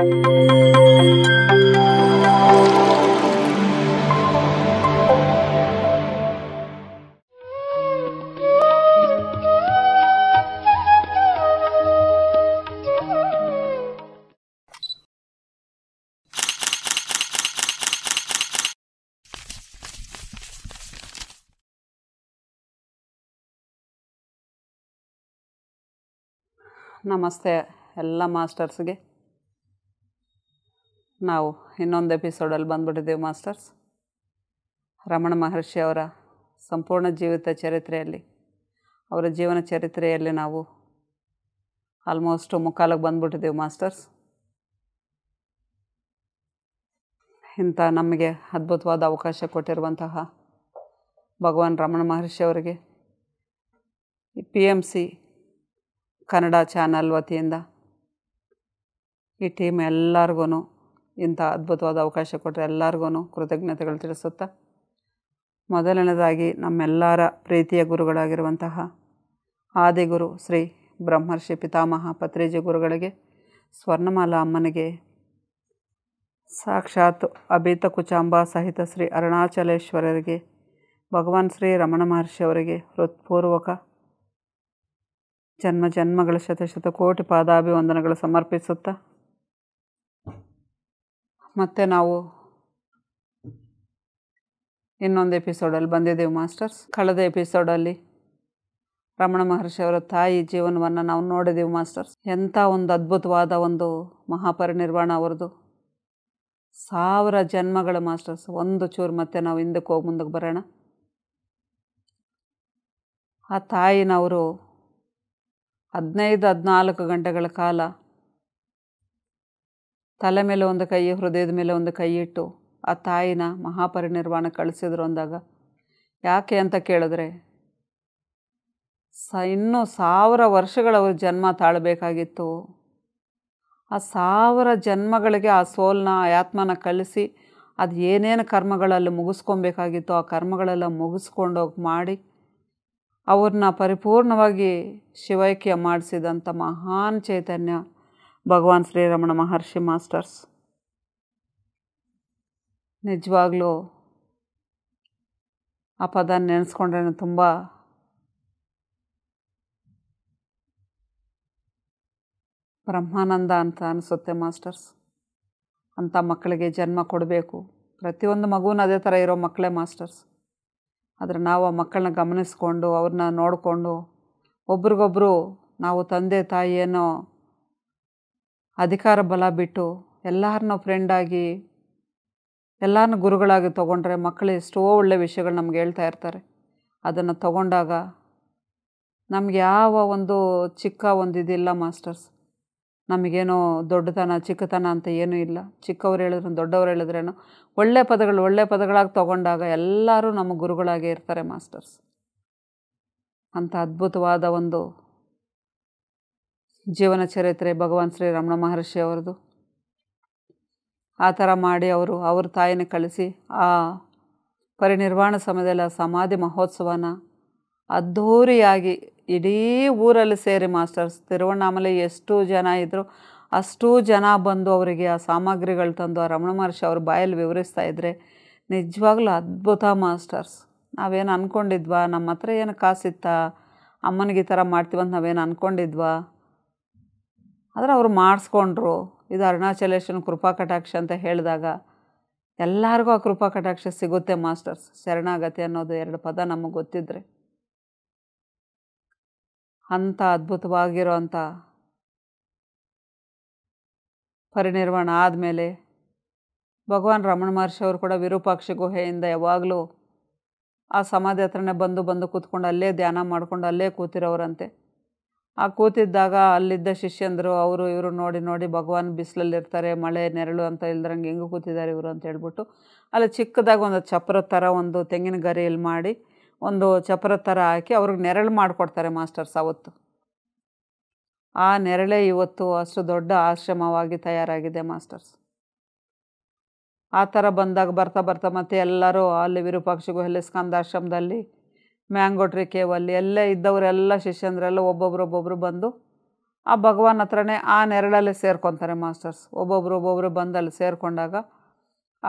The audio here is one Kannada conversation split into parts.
ನಮಸ್ತೆ ಎಲ್ಲ ಮಾಸ್ಟರ್ಸ್ಗೆ ನಾವು ಇನ್ನೊಂದು ಎಪಿಸೋಡಲ್ಲಿ ಬಂದುಬಿಟ್ಟಿದ್ದೇವೆ ಮಾಸ್ಟರ್ಸ್ ರಮಣ ಮಹರ್ಷಿ ಅವರ ಸಂಪೂರ್ಣ ಜೀವಿತ ಚರಿತ್ರೆಯಲ್ಲಿ ಅವರ ಜೀವನ ಚರಿತ್ರೆಯಲ್ಲಿ ನಾವು ಆಲ್ಮೋಸ್ಟ್ ಮುಕ್ಕಾಲಕ್ಕೆ ಬಂದುಬಿಟ್ಟಿದ್ದೇವೆ ಮಾಸ್ಟರ್ಸ್ ಇಂಥ ನಮಗೆ ಅದ್ಭುತವಾದ ಅವಕಾಶ ಕೊಟ್ಟಿರುವಂತಹ ಭಗವಾನ್ ರಮಣ ಮಹರ್ಷಿ ಅವರಿಗೆ P M C Kannada channel ವತಿಯಿಂದ ಈ ಟೀಮ್ ಎಲ್ಲರಿಗೂ ಇಂಥ ಅದ್ಭುತವಾದ ಅವಕಾಶ ಕೊಟ್ಟರೆ ಎಲ್ಲರಿಗೂ ಕೃತಜ್ಞತೆಗಳು ತಿಳಿಸುತ್ತಾ ಮೊದಲನೇದಾಗಿ ನಮ್ಮೆಲ್ಲರ ಪ್ರೀತಿಯ ಗುರುಗಳಾಗಿರುವಂತಹ ಆದಿಗುರು ಶ್ರೀ ಬ್ರಹ್ಮರ್ಷಿ ಪಿತಾಮಹ ಪತ್ರೇಜಿ ಗುರುಗಳಿಗೆ ಸ್ವರ್ಣಮಾಲ ಅಮ್ಮನಿಗೆ ಸಾಕ್ಷಾತ್ ಅಭೀತ ಕುಚಾಂಬ ಸಹಿತ ಶ್ರೀ ಅರುಣಾಚಲೇಶ್ವರರಿಗೆ ಭಗವಾನ್ ಶ್ರೀ ರಮಣ ಮಹರ್ಷಿಯವರಿಗೆ ಹೃತ್ಪೂರ್ವಕ ಜನ್ಮ ಜನ್ಮಗಳ ಶತಶತಕೋಟಿ ಪಾದಾಭಿವಂದನಗಳು ಸಮರ್ಪಿಸುತ್ತಾ ಮತ್ತೆ ನಾವು ಇನ್ನೊಂದು ಎಪಿಸೋಡಲ್ಲಿ ಬಂದಿದ್ದೇವೆ ಮಾಸ್ಟರ್ಸ್ ಕಳೆದ ಎಪಿಸೋಡಲ್ಲಿ ರಮಣ ಮಹರ್ಷಿಯವರ ತಾಯಿ ಜೀವನವನ್ನು ನಾವು ನೋಡಿದೆವು ಮಾಸ್ಟರ್ಸ್ ಎಂಥ ಒಂದು ಅದ್ಭುತವಾದ ಒಂದು ಮಹಾಪರಿನಿರ್ವಾಣ ಅವರದು ಸಾವಿರ ಜನ್ಮಗಳ ಮಾಸ್ಟರ್ಸ್ ಒಂದು ಚೂರು ಮತ್ತೆ ನಾವು ಹಿಂದಕ್ಕೆ ಹೋಗಿ ಮುಂದಕ್ಕೆ ಬರೋಣ ಆ ತಾಯಿನವರು ಹದಿನೈದು ಹದಿನಾಲ್ಕು ಗಂಟೆಗಳ ಕಾಲ ತಲೆ ಮೇಲೆ ಒಂದು ಕೈ ಹೃದಯದ ಮೇಲೆ ಒಂದು ಕೈ ಇಟ್ಟು ಆ ತಾಯಿನ ಮಹಾಪರಿನಿರ್ವಾಣ ಕಳಿಸಿದ್ರು ಅಂದಾಗ ಯಾಕೆ ಅಂತ ಕೇಳಿದ್ರೆ ಸ ಇನ್ನೂ ಸಾವಿರ ವರ್ಷಗಳವರು ಜನ್ಮ ತಾಳಬೇಕಾಗಿತ್ತು ಆ ಸಾವಿರ ಜನ್ಮಗಳಿಗೆ ಆ ಸೋಲನ್ನ ಆ ಆತ್ಮನ ಕಳಿಸಿ ಅದು ಏನೇನು ಕರ್ಮಗಳಲ್ಲಿ ಮುಗಿಸ್ಕೊಬೇಕಾಗಿತ್ತು ಆ ಕರ್ಮಗಳೆಲ್ಲ ಮುಗಿಸ್ಕೊಂಡೋಗಿ ಮಾಡಿ ಅವ್ರನ್ನ ಪರಿಪೂರ್ಣವಾಗಿ ಶಿವೈಕ್ಯ ಮಾಡಿಸಿದಂಥ ಮಹಾನ್ ಚೈತನ್ಯ ಭಗವಾನ್ ಶ್ರೀರಮಣ ಮಹರ್ಷಿ ಮಾಸ್ಟರ್ಸ್ ನಿಜವಾಗ್ಲೂ ಆ ಪದ ನೆನೆಸ್ಕೊಂಡ್ರೆ ತುಂಬ ಬ್ರಹ್ಮಾನಂದ ಅಂತ ಅನಿಸುತ್ತೆ ಮಾಸ್ಟರ್ಸ್ ಅಂಥ ಮಕ್ಕಳಿಗೆ ಜನ್ಮ ಕೊಡಬೇಕು ಪ್ರತಿಯೊಂದು ಮಗು ಅದೇ ಥರ ಇರೋ ಮಕ್ಕಳೇ ಮಾಸ್ಟರ್ಸ್ ಆದರೆ ನಾವು ಆ ಮಕ್ಕಳನ್ನ ಗಮನಿಸ್ಕೊಂಡು ಅವ್ರನ್ನ ನೋಡಿಕೊಂಡು ಒಬ್ರಿಗೊಬ್ಬರು ನಾವು ತಂದೆ ತಾಯಿಯೇನೋ ಅಧಿಕಾರ ಬಲ ಬಿಟ್ಟು ಎಲ್ಲರನ್ನ ಫ್ರೆಂಡಾಗಿ ಎಲ್ಲರನ್ನ ಗುರುಗಳಾಗಿ ತೊಗೊಂಡ್ರೆ ಮಕ್ಕಳು ಎಷ್ಟೋ ಒಳ್ಳೆಯ ವಿಷಯಗಳು ನಮ್ಗೆ ಹೇಳ್ತಾ ಇರ್ತಾರೆ ಅದನ್ನು ತಗೊಂಡಾಗ ನಮ್ಗೆ ಯಾವ ಒಂದು ಚಿಕ್ಕ ಒಂದು ಇದಿಲ್ಲ ಮಾಸ್ಟರ್ಸ್ ನಮಗೇನೋ ದೊಡ್ಡತನ ಚಿಕ್ಕತನ ಅಂತ ಏನೂ ಇಲ್ಲ ಚಿಕ್ಕವ್ರು ಹೇಳಿದ್ರು ದೊಡ್ಡವ್ರು ಹೇಳಿದ್ರೇನೋ ಒಳ್ಳೆ ಪದಗಳು ಒಳ್ಳೆ ಪದಗಳಾಗಿ ತೊಗೊಂಡಾಗ ಎಲ್ಲರೂ ನಮ್ಮ ಗುರುಗಳಾಗೇ ಇರ್ತಾರೆ ಮಾಸ್ಟರ್ಸ್ ಅಂಥ ಅದ್ಭುತವಾದ ಒಂದು ಜೀವನ ಚರಿತ್ರೆ ಭಗವಾನ್ ಶ್ರೀ ರಮಣ ಮಹರ್ಷಿ ಅವರದು ಆ ಥರ ಮಾಡಿ ಅವರು ಅವ್ರ ತಾಯಿನ ಕಳಿಸಿ ಆ ಪರಿನಿರ್ವಾಣ ಸಮಯದಲ್ಲಿ ಆ ಸಮಾಧಿ ಮಹೋತ್ಸವನ ಅದ್ಧೂರಿಯಾಗಿ ಇಡೀ ಊರಲ್ಲಿ ಸೇರಿ ಮಾಸ್ಟರ್ಸ್ ತಿರುವಣ್ಣಾಮಲೆ ಎಷ್ಟು ಜನ ಇದ್ದರು ಅಷ್ಟು ಜನ ಬಂದು ಅವರಿಗೆ ಆ ಸಾಮಗ್ರಿಗಳು ತಂದು ಆ ರಮಣ ಮಹರ್ಷಿ ಅವ್ರ ಬಾಯಲ್ಲಿ ವಿವರಿಸ್ತಾ ಇದ್ದರೆ ನಿಜವಾಗ್ಲೂ ಅದ್ಭುತ ಮಾಸ್ಟರ್ಸ್ ನಾವೇನು ಅಂದ್ಕೊಂಡಿದ್ವಾ ನಮ್ಮ ಹತ್ರ ಏನು ಕಾಸಿತ್ತಾ ಅಮ್ಮನಿಗೆ ಈ ಥರ ಮಾಡ್ತೀವಂತ ನಾವೇನು ಅಂದ್ಕೊಂಡಿದ್ವಾ ಆದರೆ ಅವರು ಮಾಡಿಸ್ಕೊಂಡ್ರು ಇದು ಅರುಣಾಚಲೇಶನ್ ಕೃಪಾ ಕಟಾಕ್ಷ ಅಂತ ಹೇಳಿದಾಗ ಎಲ್ಲರಿಗೂ ಆ ಕೃಪಾ ಕಟಾಕ್ಷ ಸಿಗುತ್ತೆ ಮಾಸ್ಟರ್ಸ್ ಶರಣಾಗತಿ ಅನ್ನೋದು ಎರಡು ಪದ ನಮಗೆ ಗೊತ್ತಿದ್ರೆ ಅಂಥ ಅದ್ಭುತವಾಗಿರೋ ಅಂಥ ಪರಿನಿರ್ವಾಣ ಆದಮೇಲೆ ಭಗವಾನ್ ರಮಣ ಮಹರ್ಷಿ ಅವರು ಕೂಡ ವಿರೂಪಾಕ್ಷಿ ಗುಹೆಯಿಂದ ಯಾವಾಗಲೂ ಆ ಸಮಾಧಿ ಹತ್ರನೇ ಬಂದು ಬಂದು ಕೂತ್ಕೊಂಡು ಅಲ್ಲೇ ಧ್ಯಾನ ಮಾಡ್ಕೊಂಡು ಅಲ್ಲೇ ಕೂತಿರೋರಂತೆ ಆ ಕೂತಿದ್ದಾಗ ಅಲ್ಲಿದ್ದ ಶಿಷ್ಯಂದರು ಅವರು ಇವರು ನೋಡಿ ನೋಡಿ ಭಗವಾನ್ ಬಿಸಿಲಲ್ಲಿರ್ತಾರೆ ಮಳೆ ನೆರಳು ಅಂತ ಇಲ್ದ್ರಂಗೆ ಹೆಂಗೂ ಕೂತಿದ್ದಾರೆ ಇವರು ಅಂತ ಹೇಳ್ಬಿಟ್ಟು ಅಲ್ಲಿ ಚಿಕ್ಕದಾಗಿ ಒಂದು ಚಪ್ರ ಥರ ಒಂದು ತೆಂಗಿನ ಗರಿಯಲ್ಲಿ ಮಾಡಿ ಒಂದು ಚಪ್ರ ಥರ ಹಾಕಿ ಅವ್ರಿಗೆ ನೆರಳು ಮಾಡಿಕೊಡ್ತಾರೆ ಮಾಸ್ಟರ್ಸ್ ಅವತ್ತು ಆ ನೆರಳೆ ಇವತ್ತು ಅಷ್ಟು ದೊಡ್ಡ ಆಶ್ರಮವಾಗಿ ತಯಾರಾಗಿದೆ ಮಾಸ್ಟರ್ಸ್ ಆ ಥರ ಬಂದಾಗ ಬರ್ತಾ ಬರ್ತಾ ಮತ್ತೆ ಎಲ್ಲರೂ ಅಲ್ಲಿ ವಿರೂಪಾಕ್ಷಿಗೂ ಹೆಲ್ಲಿಸ್ಕಂದ ಆಶ್ರಮದಲ್ಲಿ ಮ್ಯಾಂಗೋ ಟ್ರೀ ಕೇವಲ್ಲಿ ಎಲ್ಲೇ ಇದ್ದವರೆಲ್ಲ ಶಿಷ್ಯಂದ್ರೆಲ್ಲ ಒಬ್ಬೊಬ್ರು ಬಂದು ಆ ಭಗವಾನ್ ಹತ್ರನೇ ಆ ನೆರಳಲ್ಲೇ ಸೇರ್ಕೊತಾರೆ ಮಾಸ್ಟರ್ಸ್ ಒಬ್ಬೊಬ್ರು ಒಬ್ಬೊಬ್ರು ಬಂದು ಅಲ್ಲಿ ಸೇರಿಕೊಂಡಾಗ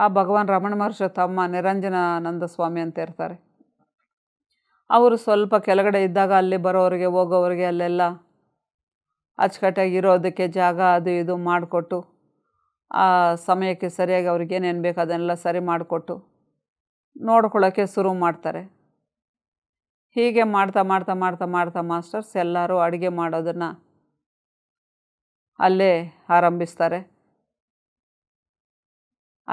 ಆ ಭಗವಾನ್ ರಮಣ ಮಹರ್ಷಿ ತಮ್ಮ ನಿರಂಜನಾನಂದ ಸ್ವಾಮಿ ಅಂತ ಇರ್ತಾರೆ ಅವರು ಸ್ವಲ್ಪ ಕೆಳಗಡೆ ಇದ್ದಾಗ ಅಲ್ಲಿ ಬರೋವ್ರಿಗೆ ಹೋಗೋವ್ರಿಗೆ ಅಲ್ಲೆಲ್ಲ ಅಚ್ಚುಕಟ್ಟಾಗಿ ಇರೋದಕ್ಕೆ ಜಾಗ ಅದು ಇದು ಮಾಡಿಕೊಟ್ಟು ಆ ಸಮಯಕ್ಕೆ ಸರಿಯಾಗಿ ಅವ್ರಿಗೇನೇನು ಬೇಕು ಅದನ್ನೆಲ್ಲ ಸರಿ ಮಾಡಿಕೊಟ್ಟು ನೋಡ್ಕೊಳ್ಳೋಕ್ಕೆ ಶುರು ಮಾಡ್ತಾರೆ ಹೀಗೆ ಮಾಡ್ತಾ ಮಾಡ್ತಾ ಮಾಡ್ತಾ ಮಾಡ್ತಾ ಮಾಸ್ಟರ್ಸ್ ಎಲ್ಲರೂ ಅಡುಗೆ ಮಾಡೋದನ್ನು ಅಲ್ಲೇ ಆರಂಭಿಸ್ತಾರೆ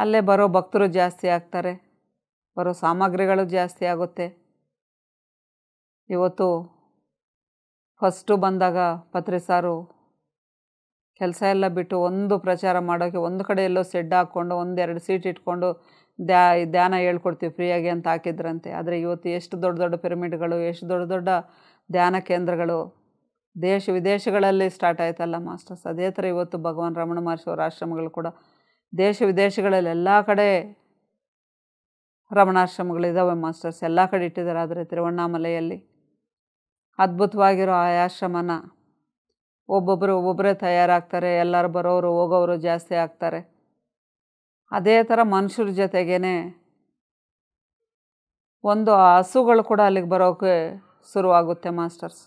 ಅಲ್ಲೇ ಬರೋ ಭಕ್ತರು ಜಾಸ್ತಿ ಆಗ್ತಾರೆ ಬರೋ ಸಾಮಗ್ರಿಗಳು ಜಾಸ್ತಿ ಆಗುತ್ತೆ ಇವತ್ತು ಫಸ್ಟು ಬಂದಾಗ ಪತ್ರಿ ಸಾರು ಕೆಲಸ ಎಲ್ಲ ಬಿಟ್ಟು ಒಂದು ಪ್ರಚಾರ ಮಾಡೋಕ್ಕೆ ಒಂದು ಕಡೆ ಸೆಡ್ ಹಾಕ್ಕೊಂಡು ಒಂದೆರಡು ಸೀಟ್ ಇಟ್ಕೊಂಡು ದ್ಯಾ ಧ್ಯಾನ ಹೇಳ್ಕೊಡ್ತೀವಿ ಫ್ರೀಯಾಗಿ ಅಂತ ಹಾಕಿದ್ರಂತೆ ಆದರೆ ಇವತ್ತು ಎಷ್ಟು ದೊಡ್ಡ ದೊಡ್ಡ ಪಿರಮಿಡ್ಗಳು ಎಷ್ಟು ದೊಡ್ಡ ದೊಡ್ಡ ಧ್ಯಾನ ಕೇಂದ್ರಗಳು ದೇಶ ವಿದೇಶಗಳಲ್ಲಿ ಸ್ಟಾರ್ಟ್ ಆಯ್ತಲ್ಲ ಮಾಸ್ಟರ್ಸ್ ಅದೇ ಥರ ಇವತ್ತು ಭಗವಾನ್ ರಮಣ ಮಹರ್ಷಿಯವರ ಆಶ್ರಮಗಳು ಕೂಡ ದೇಶ ವಿದೇಶಗಳಲ್ಲಿ ಎಲ್ಲ ಕಡೆ ರಮಣಾಶ್ರಮಗಳಿದ್ದಾವೆ ಮಾಸ್ಟರ್ಸ್ ಎಲ್ಲ ಕಡೆ ಇಟ್ಟಿದ್ದಾರೆ ಆದರೆ ತಿರುವಣ್ಣಾಮಲೆಯಲ್ಲಿ ಅದ್ಭುತವಾಗಿರೋ ಆ ಆಶ್ರಮನ ಒಬ್ಬೊಬ್ಬರು ಒಬ್ಬೊಬ್ಬರೇ ತಯಾರಾಗ್ತಾರೆ ಎಲ್ಲರೂ ಬರೋರು ಹೋಗೋರು ಜಾಸ್ತಿ ಆಗ್ತಾರೆ ಅದೇ ಥರ ಮನುಷ್ಯರ ಜೊತೆಗೇ ಒಂದು ಹಸುಗಳು ಕೂಡ ಅಲ್ಲಿಗೆ ಬರೋಕ್ಕೆ ಶುರುವಾಗುತ್ತೆ ಮಾಸ್ಟರ್ಸ್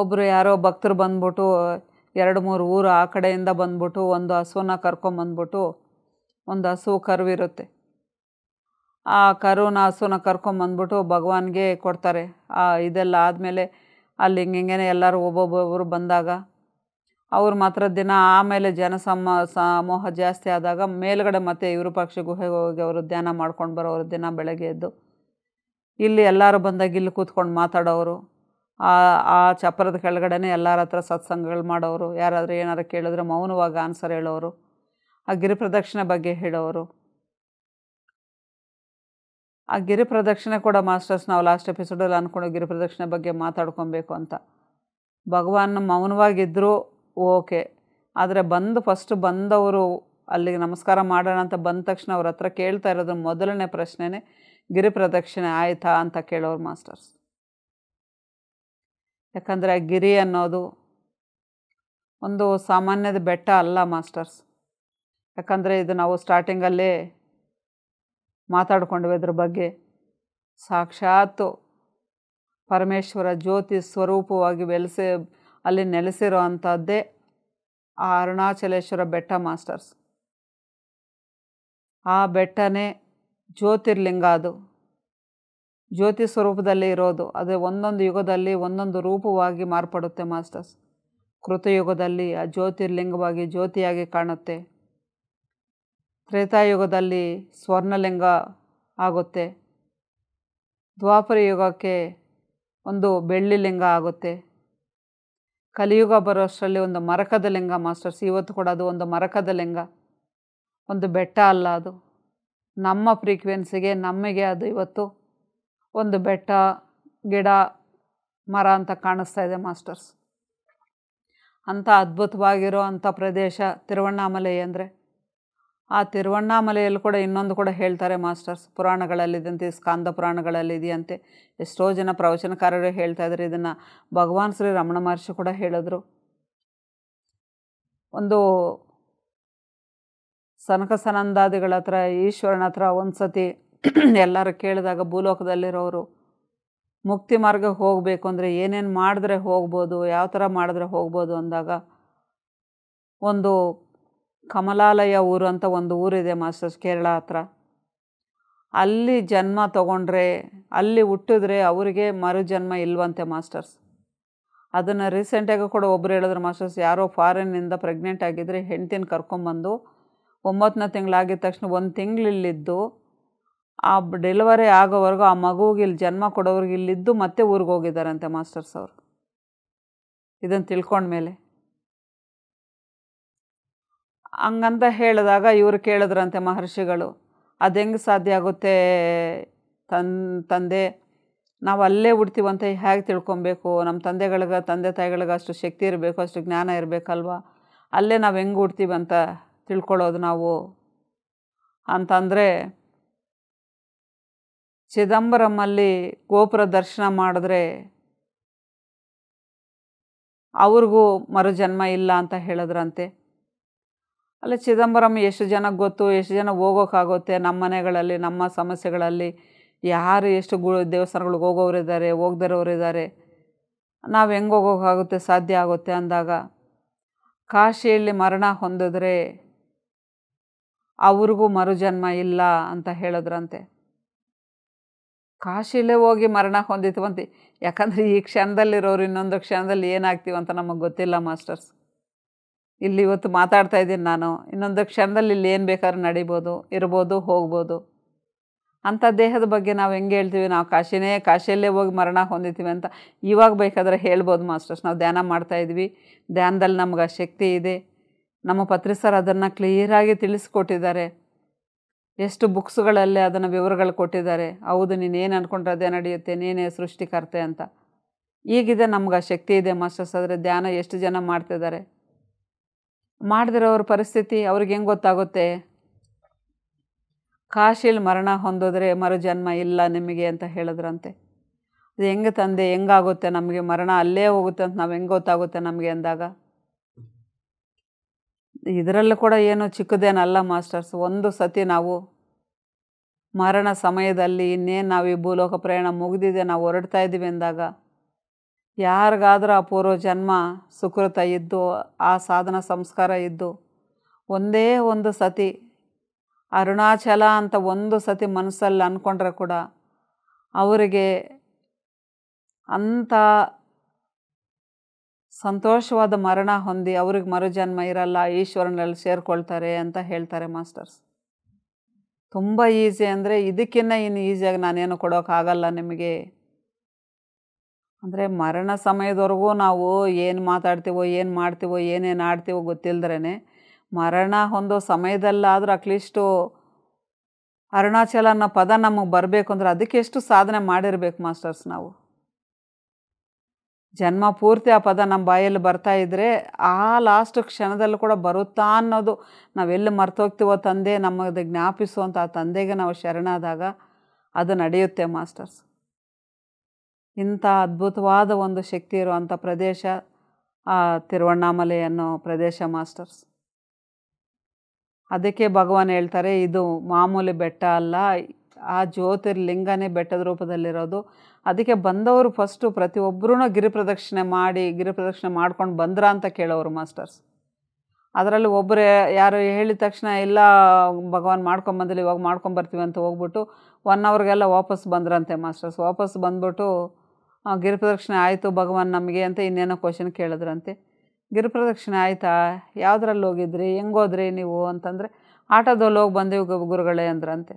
ಒಬ್ಬರು ಯಾರೋ ಭಕ್ತರು ಬಂದ್ಬಿಟ್ಟು ಎರಡು ಮೂರು ಊರು ಆ ಕಡೆಯಿಂದ ಬಂದ್ಬಿಟ್ಟು ಒಂದು ಹಸುವನ್ನ ಕರ್ಕೊಂಬಂದ್ಬಿಟ್ಟು ಒಂದು ಹಸು ಕರುವಿರುತ್ತೆ ಆ ಕರುನ ಹಸುನ ಕರ್ಕೊಂಬಂದ್ಬಿಟ್ಟು ಭಗವಾನ್ಗೆ ಕೊಡ್ತಾರೆ ಆ ಇದೆಲ್ಲ ಆದಮೇಲೆ ಅಲ್ಲಿ ಹಿಂಗೆ ಎಲ್ಲರೂ ಒಬ್ಬೊಬ್ಬೊಬ್ಬರು ಬಂದಾಗ ಅವ್ರು ಮಾತ್ರ ದಿನ ಆಮೇಲೆ ಜನ ಸಮೂಹ ಜಾಸ್ತಿ ಆದಾಗ ಮೇಲುಗಡೆ ಮತ್ತೆ ಪಕ್ಷ ಗುಹೆಗೆ ಹೋಗಿ ಅವರು ಧ್ಯಾನ ಮಾಡ್ಕೊಂಡು ಬರೋರು ದಿನ ಬೆಳಗ್ಗೆ ಎದ್ದು ಇಲ್ಲಿ ಎಲ್ಲರೂ ಬಂದಾಗ ಇಲ್ಲಿ ಕೂತ್ಕೊಂಡು ಮಾತಾಡೋರು ಆ ಆ ಚಪ್ಪರದ ಕೆಳಗಡೆ ಎಲ್ಲರ ಹತ್ರ ಸತ್ಸಂಗಗಳು ಮಾಡೋರು ಯಾರಾದರೂ ಏನಾರು ಕೇಳಿದ್ರೆ ಮೌನವಾಗಿ ಆನ್ಸರ್ ಹೇಳೋರು ಆ ಗಿರಿಪ್ರದಕ್ಷಿಣೆ ಬಗ್ಗೆ ಹೇಳೋರು ಆ ಗಿರಿಪ್ರದಕ್ಷಿಣೆ ಕೂಡ ಮಾಸ್ಟರ್ಸ್ ನಾವು ಲಾಸ್ಟ್ ಎಪಿಸೋಡಲ್ಲಿ ಅಂದ್ಕೊಂಡು ಗಿರಿಪ್ರದಕ್ಷಿಣೆ ಬಗ್ಗೆ ಮಾತಾಡ್ಕೊಬೇಕು ಅಂತ ಭಗವಾನ್ ಮೌನವಾಗಿದ್ದರೂ ಓಕೆ ಆದರೆ ಬಂದು ಫಸ್ಟ್ ಬಂದವರು ಅಲ್ಲಿಗೆ ನಮಸ್ಕಾರ ಮಾಡೋಣ ಅಂತ ಬಂದ ತಕ್ಷಣ ಅವ್ರ ಹತ್ರ ಕೇಳ್ತಾ ಇರೋದ್ರ ಮೊದಲನೇ ಪ್ರಶ್ನೆನೇ ಗಿರಿ ಪ್ರದಕ್ಷಿಣೆ ಆಯಿತಾ ಅಂತ ಕೇಳೋರು ಮಾಸ್ಟರ್ಸ್ ಯಾಕಂದರೆ ಗಿರಿ ಅನ್ನೋದು ಒಂದು ಸಾಮಾನ್ಯದ ಬೆಟ್ಟ ಅಲ್ಲ ಮಾಸ್ಟರ್ಸ್ ಯಾಕಂದರೆ ಇದು ನಾವು ಸ್ಟಾರ್ಟಿಂಗಲ್ಲೇ ಮಾತಾಡ್ಕೊಂಡ್ವಿ ಇದ್ರ ಬಗ್ಗೆ ಸಾಕ್ಷಾತ್ ಪರಮೇಶ್ವರ ಜ್ಯೋತಿ ಸ್ವರೂಪವಾಗಿ ಬೆಲೆಸೆ ಅಲ್ಲಿ ನೆಲೆಸಿರೋ ಅಂಥದ್ದೇ ಆ ಅರುಣಾಚಲೇಶ್ವರ ಬೆಟ್ಟ ಮಾಸ್ಟರ್ಸ್ ಆ ಬೆಟ್ಟನೇ ಜ್ಯೋತಿರ್ಲಿಂಗ ಅದು ಜ್ಯೋತಿ ಸ್ವರೂಪದಲ್ಲಿ ಇರೋದು ಅದೇ ಒಂದೊಂದು ಯುಗದಲ್ಲಿ ಒಂದೊಂದು ರೂಪವಾಗಿ ಮಾರ್ಪಡುತ್ತೆ ಮಾಸ್ಟರ್ಸ್ ಕೃತಯುಗದಲ್ಲಿ ಆ ಜ್ಯೋತಿರ್ಲಿಂಗವಾಗಿ ಜ್ಯೋತಿಯಾಗಿ ಕಾಣುತ್ತೆ ತ್ರೇತಾಯುಗದಲ್ಲಿ ಸ್ವರ್ಣಲಿಂಗ ಆಗುತ್ತೆ ದ್ವಾಪರ ಯುಗಕ್ಕೆ ಒಂದು ಬೆಳ್ಳಿಲಿಂಗ ಆಗುತ್ತೆ ಕಲಿಯುಗ ಬರೋ ಅಷ್ಟರಲ್ಲಿ ಒಂದು ಮರಕದ ಲಿಂಗ ಮಾಸ್ಟರ್ಸ್ ಇವತ್ತು ಕೂಡ ಅದು ಒಂದು ಮರಕದ ಲಿಂಗ ಒಂದು ಬೆಟ್ಟ ಅಲ್ಲ ಅದು ನಮ್ಮ ಫ್ರೀಕ್ವೆನ್ಸಿಗೆ ನಮಗೆ ಅದು ಇವತ್ತು ಒಂದು ಬೆಟ್ಟ ಗಿಡ ಮರ ಅಂತ ಕಾಣಿಸ್ತಾ ಇದೆ ಮಾಸ್ಟರ್ಸ್ ಅಂಥ ಅದ್ಭುತವಾಗಿರೋ ಅಂಥ ಪ್ರದೇಶ ತಿರುವಣ್ಣಾಮಲೆ ಅಂದರೆ ಆ ತಿರುವಣ್ಣಾಮಲೆಯಲ್ಲಿ ಕೂಡ ಇನ್ನೊಂದು ಕೂಡ ಹೇಳ್ತಾರೆ ಮಾಸ್ಟರ್ಸ್ ಪುರಾಣಗಳಲ್ಲಿದ್ದಂತೆ ಸ್ಕಾಂದ ಪುರಾಣಗಳಲ್ಲಿದೆಯಂತೆ ಎಷ್ಟೋ ಜನ ಪ್ರವಚನಕಾರರು ಹೇಳ್ತಾ ಇದ್ದಾರೆ ಇದನ್ನು ಭಗವಾನ್ ಶ್ರೀ ರಮಣ ಮಹರ್ಷಿ ಕೂಡ ಹೇಳಿದ್ರು ಒಂದು ಸನಕ ಸನಂದಾದಿಗಳ ಹತ್ರ ಈಶ್ವರನ ಹತ್ರ ಒಂದು ಸತಿ ಎಲ್ಲರೂ ಕೇಳಿದಾಗ ಭೂಲೋಕದಲ್ಲಿರೋರು ಮುಕ್ತಿ ಮಾರ್ಗ ಹೋಗಬೇಕು ಅಂದರೆ ಏನೇನು ಮಾಡಿದ್ರೆ ಹೋಗ್ಬೋದು ಯಾವ ಥರ ಮಾಡಿದ್ರೆ ಹೋಗ್ಬೋದು ಅಂದಾಗ ಒಂದು ಕಮಲಾಲಯ ಊರು ಅಂತ ಒಂದು ಊರಿದೆ ಮಾಸ್ಟರ್ಸ್ ಕೇರಳ ಹತ್ರ ಅಲ್ಲಿ ಜನ್ಮ ತಗೊಂಡ್ರೆ ಅಲ್ಲಿ ಹುಟ್ಟಿದ್ರೆ ಅವರಿಗೆ ಮರುಜನ್ಮ ಇಲ್ವಂತೆ ಮಾಸ್ಟರ್ಸ್ ಅದನ್ನು ರೀಸೆಂಟಾಗಿ ಕೂಡ ಒಬ್ಬರು ಹೇಳಿದ್ರು ಮಾಸ್ಟರ್ಸ್ ಯಾರೋ ಫಾರಿನ್ನಿಂದ ಪ್ರೆಗ್ನೆಂಟ್ ಆಗಿದ್ದರೆ ಹೆಂಡ್ತಿನ ಕರ್ಕೊಂಬಂದು ಒಂಬತ್ತನೇ ತಿಂಗಳಾಗಿದ್ದ ತಕ್ಷಣ ಒಂದು ತಿಂಗಳಿಲ್ಲಿದ್ದು ಆ ಡೆಲಿವರಿ ಆಗೋವರೆಗೂ ಆ ಮಗುವಿಗೆ ಇಲ್ಲಿ ಜನ್ಮ ಕೊಡೋವ್ರಿಗೆ ಇಲ್ಲಿದ್ದು ಮತ್ತೆ ಊರಿಗೆ ಹೋಗಿದ್ದಾರಂತೆ ಮಾಸ್ಟರ್ಸ್ ಅವರು ಇದನ್ನು ತಿಳ್ಕೊಂಡ್ಮೇಲೆ ಹಂಗಂತ ಹೇಳಿದಾಗ ಇವರು ಕೇಳಿದ್ರಂತೆ ಮಹರ್ಷಿಗಳು ಅದು ಹೆಂಗೆ ಸಾಧ್ಯ ಆಗುತ್ತೆ ತನ್ ತಂದೆ ನಾವು ಅಲ್ಲೇ ಹುಡ್ತೀವಂತ ಹೇಗೆ ತಿಳ್ಕೊಬೇಕು ನಮ್ಮ ತಂದೆಗಳಿಗ ತಂದೆ ತಾಯಿಗಳಿಗೆ ಅಷ್ಟು ಶಕ್ತಿ ಇರಬೇಕು ಅಷ್ಟು ಜ್ಞಾನ ಇರಬೇಕಲ್ವ ಅಲ್ಲೇ ನಾವು ಹೆಂಗೆ ಹುಡ್ತೀವಂತ ತಿಳ್ಕೊಳ್ಳೋದು ನಾವು ಅಂತಂದರೆ ಚಿದಂಬರಮ್ಮಲ್ಲಿ ಗೋಪುರ ದರ್ಶನ ಮಾಡಿದ್ರೆ ಅವ್ರಿಗೂ ಮರುಜನ್ಮ ಇಲ್ಲ ಅಂತ ಹೇಳಿದ್ರಂತೆ ಅಲ್ಲ ಚಿದಂಬರಂ ಎಷ್ಟು ಜನಕ್ಕೆ ಗೊತ್ತು ಎಷ್ಟು ಜನ ಹೋಗೋಕ್ಕಾಗುತ್ತೆ ನಮ್ಮ ಮನೆಗಳಲ್ಲಿ ನಮ್ಮ ಸಮಸ್ಯೆಗಳಲ್ಲಿ ಯಾರು ಎಷ್ಟು ಗು ದೇವಸ್ಥಾನಗಳಿಗೆ ಹೋಗೋರಿದ್ದಾರೆ ಇದ್ದಾರೆ ನಾವು ಹೆಂಗೆ ಹೋಗೋಕ್ಕಾಗುತ್ತೆ ಸಾಧ್ಯ ಆಗುತ್ತೆ ಅಂದಾಗ ಕಾಶಿಯಲ್ಲಿ ಮರಣ ಹೊಂದಿದ್ರೆ ಅವ್ರಿಗೂ ಮರುಜನ್ಮ ಇಲ್ಲ ಅಂತ ಹೇಳಿದ್ರಂತೆ ಕಾಶಿಲೇ ಹೋಗಿ ಮರಣ ಹೊಂದಿತ್ತು ಅಂತ ಯಾಕಂದರೆ ಈ ಕ್ಷಣದಲ್ಲಿರೋರು ಇನ್ನೊಂದು ಕ್ಷಣದಲ್ಲಿ ಏನಾಗ್ತೀವಂತ ನಮಗೆ ಗೊತ್ತಿಲ್ಲ ಮಾಸ್ಟರ್ಸ್ ಇಲ್ಲಿ ಇವತ್ತು ಮಾತಾಡ್ತಾ ಇದ್ದೀನಿ ನಾನು ಇನ್ನೊಂದು ಕ್ಷಣದಲ್ಲಿ ಇಲ್ಲಿ ಏನು ಬೇಕಾದ್ರೂ ನಡಿಬೋದು ಇರ್ಬೋದು ಹೋಗ್ಬೋದು ಅಂಥ ದೇಹದ ಬಗ್ಗೆ ನಾವು ಹೆಂಗೆ ಹೇಳ್ತೀವಿ ನಾವು ಕಾಶಿನೇ ಕಾಶಿಯಲ್ಲೇ ಹೋಗಿ ಮರಣ ಹೊಂದಿತೀವಿ ಅಂತ ಇವಾಗ ಬೇಕಾದರೆ ಹೇಳ್ಬೋದು ಮಾಸ್ಟರ್ಸ್ ನಾವು ಧ್ಯಾನ ಇದ್ವಿ ಧ್ಯಾನದಲ್ಲಿ ನಮ್ಗೆ ಶಕ್ತಿ ಇದೆ ನಮ್ಮ ಪತ್ರಿ ಸರ್ ಅದನ್ನು ಕ್ಲಿಯರಾಗಿ ತಿಳಿಸ್ಕೊಟ್ಟಿದ್ದಾರೆ ಎಷ್ಟು ಬುಕ್ಸ್ಗಳಲ್ಲಿ ಅದನ್ನು ವಿವರಗಳು ಕೊಟ್ಟಿದ್ದಾರೆ ಹೌದು ನೀನು ಏನು ಅಂದ್ಕೊಂಡ್ರೆ ಅದೇ ನಡೆಯುತ್ತೆ ನೀನೇ ಸೃಷ್ಟಿಕರ್ತೆ ಅಂತ ಈಗಿದೆ ನಮ್ಗೆ ಆ ಶಕ್ತಿ ಇದೆ ಮಾಸ್ಟರ್ಸ್ ಆದರೆ ಧ್ಯಾನ ಎಷ್ಟು ಜನ ಮಾಡ್ತಿದ್ದಾರೆ ಮಾಡದಿರೋರ ಪರಿಸ್ಥಿತಿ ಅವ್ರಿಗೆ ಹೆಂಗೆ ಗೊತ್ತಾಗುತ್ತೆ ಕಾಶಿಲ್ ಮರಣ ಹೊಂದಿದ್ರೆ ಮರುಜನ್ಮ ಇಲ್ಲ ನಿಮಗೆ ಅಂತ ಹೇಳಿದ್ರಂತೆ ಅದು ಹೆಂಗೆ ತಂದೆ ಹೆಂಗಾಗುತ್ತೆ ನಮಗೆ ಮರಣ ಅಲ್ಲೇ ಹೋಗುತ್ತೆ ಅಂತ ನಾವು ಹೆಂಗೆ ಗೊತ್ತಾಗುತ್ತೆ ನಮಗೆ ಅಂದಾಗ ಇದರಲ್ಲೂ ಕೂಡ ಏನು ಚಿಕ್ಕದೇನಲ್ಲ ಮಾಸ್ಟರ್ಸ್ ಒಂದು ಸತಿ ನಾವು ಮರಣ ಸಮಯದಲ್ಲಿ ಇನ್ನೇನು ನಾವು ಈ ಭೂಲೋಕ ಪ್ರಯಾಣ ಮುಗಿದಿದೆ ನಾವು ಹೊರಡ್ತಾ ಇದ್ದೀವಿ ಅಂದಾಗ ಯಾರಿಗಾದ್ರೂ ಆ ಪೂರ್ವ ಜನ್ಮ ಸುಕೃತ ಇದ್ದು ಆ ಸಾಧನ ಸಂಸ್ಕಾರ ಇದ್ದು ಒಂದೇ ಒಂದು ಸತಿ ಅರುಣಾಚಲ ಅಂತ ಒಂದು ಸತಿ ಮನಸ್ಸಲ್ಲಿ ಅಂದ್ಕೊಂಡ್ರೆ ಕೂಡ ಅವರಿಗೆ ಅಂಥ ಸಂತೋಷವಾದ ಮರಣ ಹೊಂದಿ ಅವ್ರಿಗೆ ಮರುಜನ್ಮ ಇರಲ್ಲ ಈಶ್ವರನಲ್ಲಿ ಸೇರಿಕೊಳ್ತಾರೆ ಅಂತ ಹೇಳ್ತಾರೆ ಮಾಸ್ಟರ್ಸ್ ತುಂಬ ಈಸಿ ಅಂದರೆ ಇದಕ್ಕಿಂತ ಇನ್ನು ಈಸಿಯಾಗಿ ನಾನೇನು ಕೊಡೋಕ್ಕಾಗಲ್ಲ ನಿಮಗೆ ಅಂದರೆ ಮರಣ ಸಮಯದವರೆಗೂ ನಾವು ಏನು ಮಾತಾಡ್ತೀವೋ ಏನು ಮಾಡ್ತೀವೋ ಏನೇನು ಆಡ್ತೀವೋ ಗೊತ್ತಿಲ್ಲದ್ರೇ ಮರಣ ಹೊಂದೋ ಸಮಯದಲ್ಲಾದರೂ ಅಟ್ಲೀಸ್ಟು ಅರುಣಾಚಲ ಅನ್ನೋ ಪದ ನಮಗೆ ಬರಬೇಕು ಅಂದರೆ ಅದಕ್ಕೆ ಎಷ್ಟು ಸಾಧನೆ ಮಾಡಿರಬೇಕು ಮಾಸ್ಟರ್ಸ್ ನಾವು ಜನ್ಮ ಪೂರ್ತಿ ಆ ಪದ ನಮ್ಮ ಬಾಯಲ್ಲಿ ಬರ್ತಾ ಇದ್ದರೆ ಆ ಲಾಸ್ಟ್ ಕ್ಷಣದಲ್ಲಿ ಕೂಡ ಬರುತ್ತಾ ಅನ್ನೋದು ನಾವೆಲ್ಲಿ ಮರ್ತೋಗ್ತೀವೋ ತಂದೆ ನಮ್ಮದು ಜ್ಞಾಪಿಸುವಂಥ ಆ ತಂದೆಗೆ ನಾವು ಶರಣಾದಾಗ ಅದು ನಡೆಯುತ್ತೆ ಮಾಸ್ಟರ್ಸ್ ಇಂಥ ಅದ್ಭುತವಾದ ಒಂದು ಶಕ್ತಿ ಇರುವಂಥ ಪ್ರದೇಶ ಆ ತಿರುವಣ್ಣಾಮಲೆ ಅನ್ನೋ ಪ್ರದೇಶ ಮಾಸ್ಟರ್ಸ್ ಅದಕ್ಕೆ ಭಗವಾನ್ ಹೇಳ್ತಾರೆ ಇದು ಮಾಮೂಲಿ ಬೆಟ್ಟ ಅಲ್ಲ ಆ ಜ್ಯೋತಿರ್ಲಿಂಗನೇ ಬೆಟ್ಟದ ರೂಪದಲ್ಲಿರೋದು ಅದಕ್ಕೆ ಬಂದವರು ಫಸ್ಟು ಪ್ರತಿಯೊಬ್ಬರೂ ಗಿರಿ ಪ್ರದಕ್ಷಿಣೆ ಮಾಡಿ ಗಿರಿ ಪ್ರದಕ್ಷಿಣೆ ಮಾಡ್ಕೊಂಡು ಬಂದ್ರ ಅಂತ ಕೇಳೋರು ಮಾಸ್ಟರ್ಸ್ ಅದರಲ್ಲಿ ಒಬ್ಬರೇ ಯಾರು ಹೇಳಿದ ತಕ್ಷಣ ಎಲ್ಲ ಭಗವಾನ್ ಮಾಡ್ಕೊಂಬಂದಿಲ್ಲ ಇವಾಗ ಮಾಡ್ಕೊಂಬರ್ತೀವಿ ಅಂತ ಹೋಗ್ಬಿಟ್ಟು ಒನ್ ಅವ್ರಿಗೆಲ್ಲ ವಾಪಸ್ ಬಂದ್ರಂತೆ ಮಾಸ್ಟರ್ಸ್ ವಾಪಸ್ ಬಂದ್ಬಿಟ್ಟು ಗಿರಿಪ್ರದಕ್ಷಿಣೆ ಆಯಿತು ಭಗವಾನ್ ನಮಗೆ ಅಂತ ಇನ್ನೇನೋ ಕ್ವಶನ್ ಕೇಳಿದ್ರಂತೆ ಗಿರಿಪ್ರದಕ್ಷಿಣೆ ಆಯಿತಾ ಯಾವುದ್ರಲ್ಲಿ ಹೋಗಿದ್ರಿ ಹೆಂಗೋದ್ರಿ ನೀವು ಅಂತಂದರೆ ಆಟೋದಲ್ಲಿ ಹೋಗಿ ಬಂದೆವು ಗುರುಗಳೇ ಅಂದ್ರಂತೆ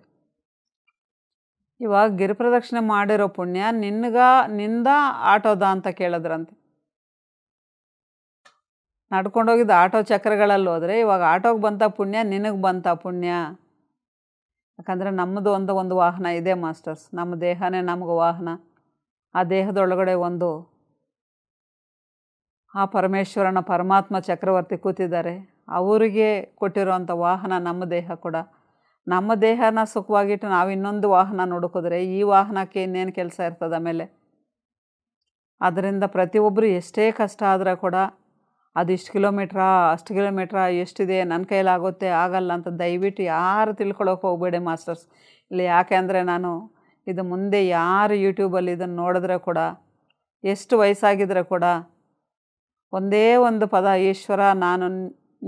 ಇವಾಗ ಗಿರಿಪ್ರದಕ್ಷಿಣೆ ಮಾಡಿರೋ ಪುಣ್ಯ ನಿನ್ಗ ನಿಂದ ಆಟೋದ ಅಂತ ಕೇಳಿದ್ರಂತೆ ನಡ್ಕೊಂಡೋಗಿದ್ದು ಆಟೋ ಚಕ್ರಗಳಲ್ಲಿ ಹೋದರೆ ಇವಾಗ ಆಟೋಗೆ ಬಂತ ಪುಣ್ಯ ನಿನಗೆ ಬಂತ ಪುಣ್ಯ ಯಾಕಂದರೆ ನಮ್ಮದು ಒಂದು ಒಂದು ವಾಹನ ಇದೆ ಮಾಸ್ಟರ್ಸ್ ನಮ್ಮ ದೇಹನೇ ನಮಗೆ ವಾಹನ ಆ ದೇಹದೊಳಗಡೆ ಒಂದು ಆ ಪರಮೇಶ್ವರನ ಪರಮಾತ್ಮ ಚಕ್ರವರ್ತಿ ಕೂತಿದ್ದಾರೆ ಅವರಿಗೆ ಕೊಟ್ಟಿರುವಂಥ ವಾಹನ ನಮ್ಮ ದೇಹ ಕೂಡ ನಮ್ಮ ದೇಹನ ಸುಖವಾಗಿಟ್ಟು ನಾವು ಇನ್ನೊಂದು ವಾಹನ ನೋಡ್ಕೋದ್ರೆ ಈ ವಾಹನಕ್ಕೆ ಇನ್ನೇನು ಕೆಲಸ ಇರ್ತದೆ ಆಮೇಲೆ ಅದರಿಂದ ಪ್ರತಿಯೊಬ್ಬರು ಎಷ್ಟೇ ಕಷ್ಟ ಆದರೆ ಕೂಡ ಅದು ಇಷ್ಟು ಕಿಲೋಮೀಟ್ರಾ ಅಷ್ಟು ಕಿಲೋಮೀಟ್ರಾ ಎಷ್ಟಿದೆ ನನ್ನ ಕೈಲಾಗುತ್ತೆ ಆಗಲ್ಲ ಅಂತ ದಯವಿಟ್ಟು ಯಾರು ತಿಳ್ಕೊಳ್ಳೋಕೆ ಹೋಗಬೇಡಿ ಮಾಸ್ಟರ್ಸ್ ಇಲ್ಲಿ ಯಾಕೆ ಅಂದರೆ ನಾನು ಇದು ಮುಂದೆ ಯಾರು ಯೂಟ್ಯೂಬಲ್ಲಿ ಇದನ್ನು ನೋಡಿದ್ರೆ ಕೂಡ ಎಷ್ಟು ವಯಸ್ಸಾಗಿದ್ರೆ ಕೂಡ ಒಂದೇ ಒಂದು ಪದ ಈಶ್ವರ ನಾನು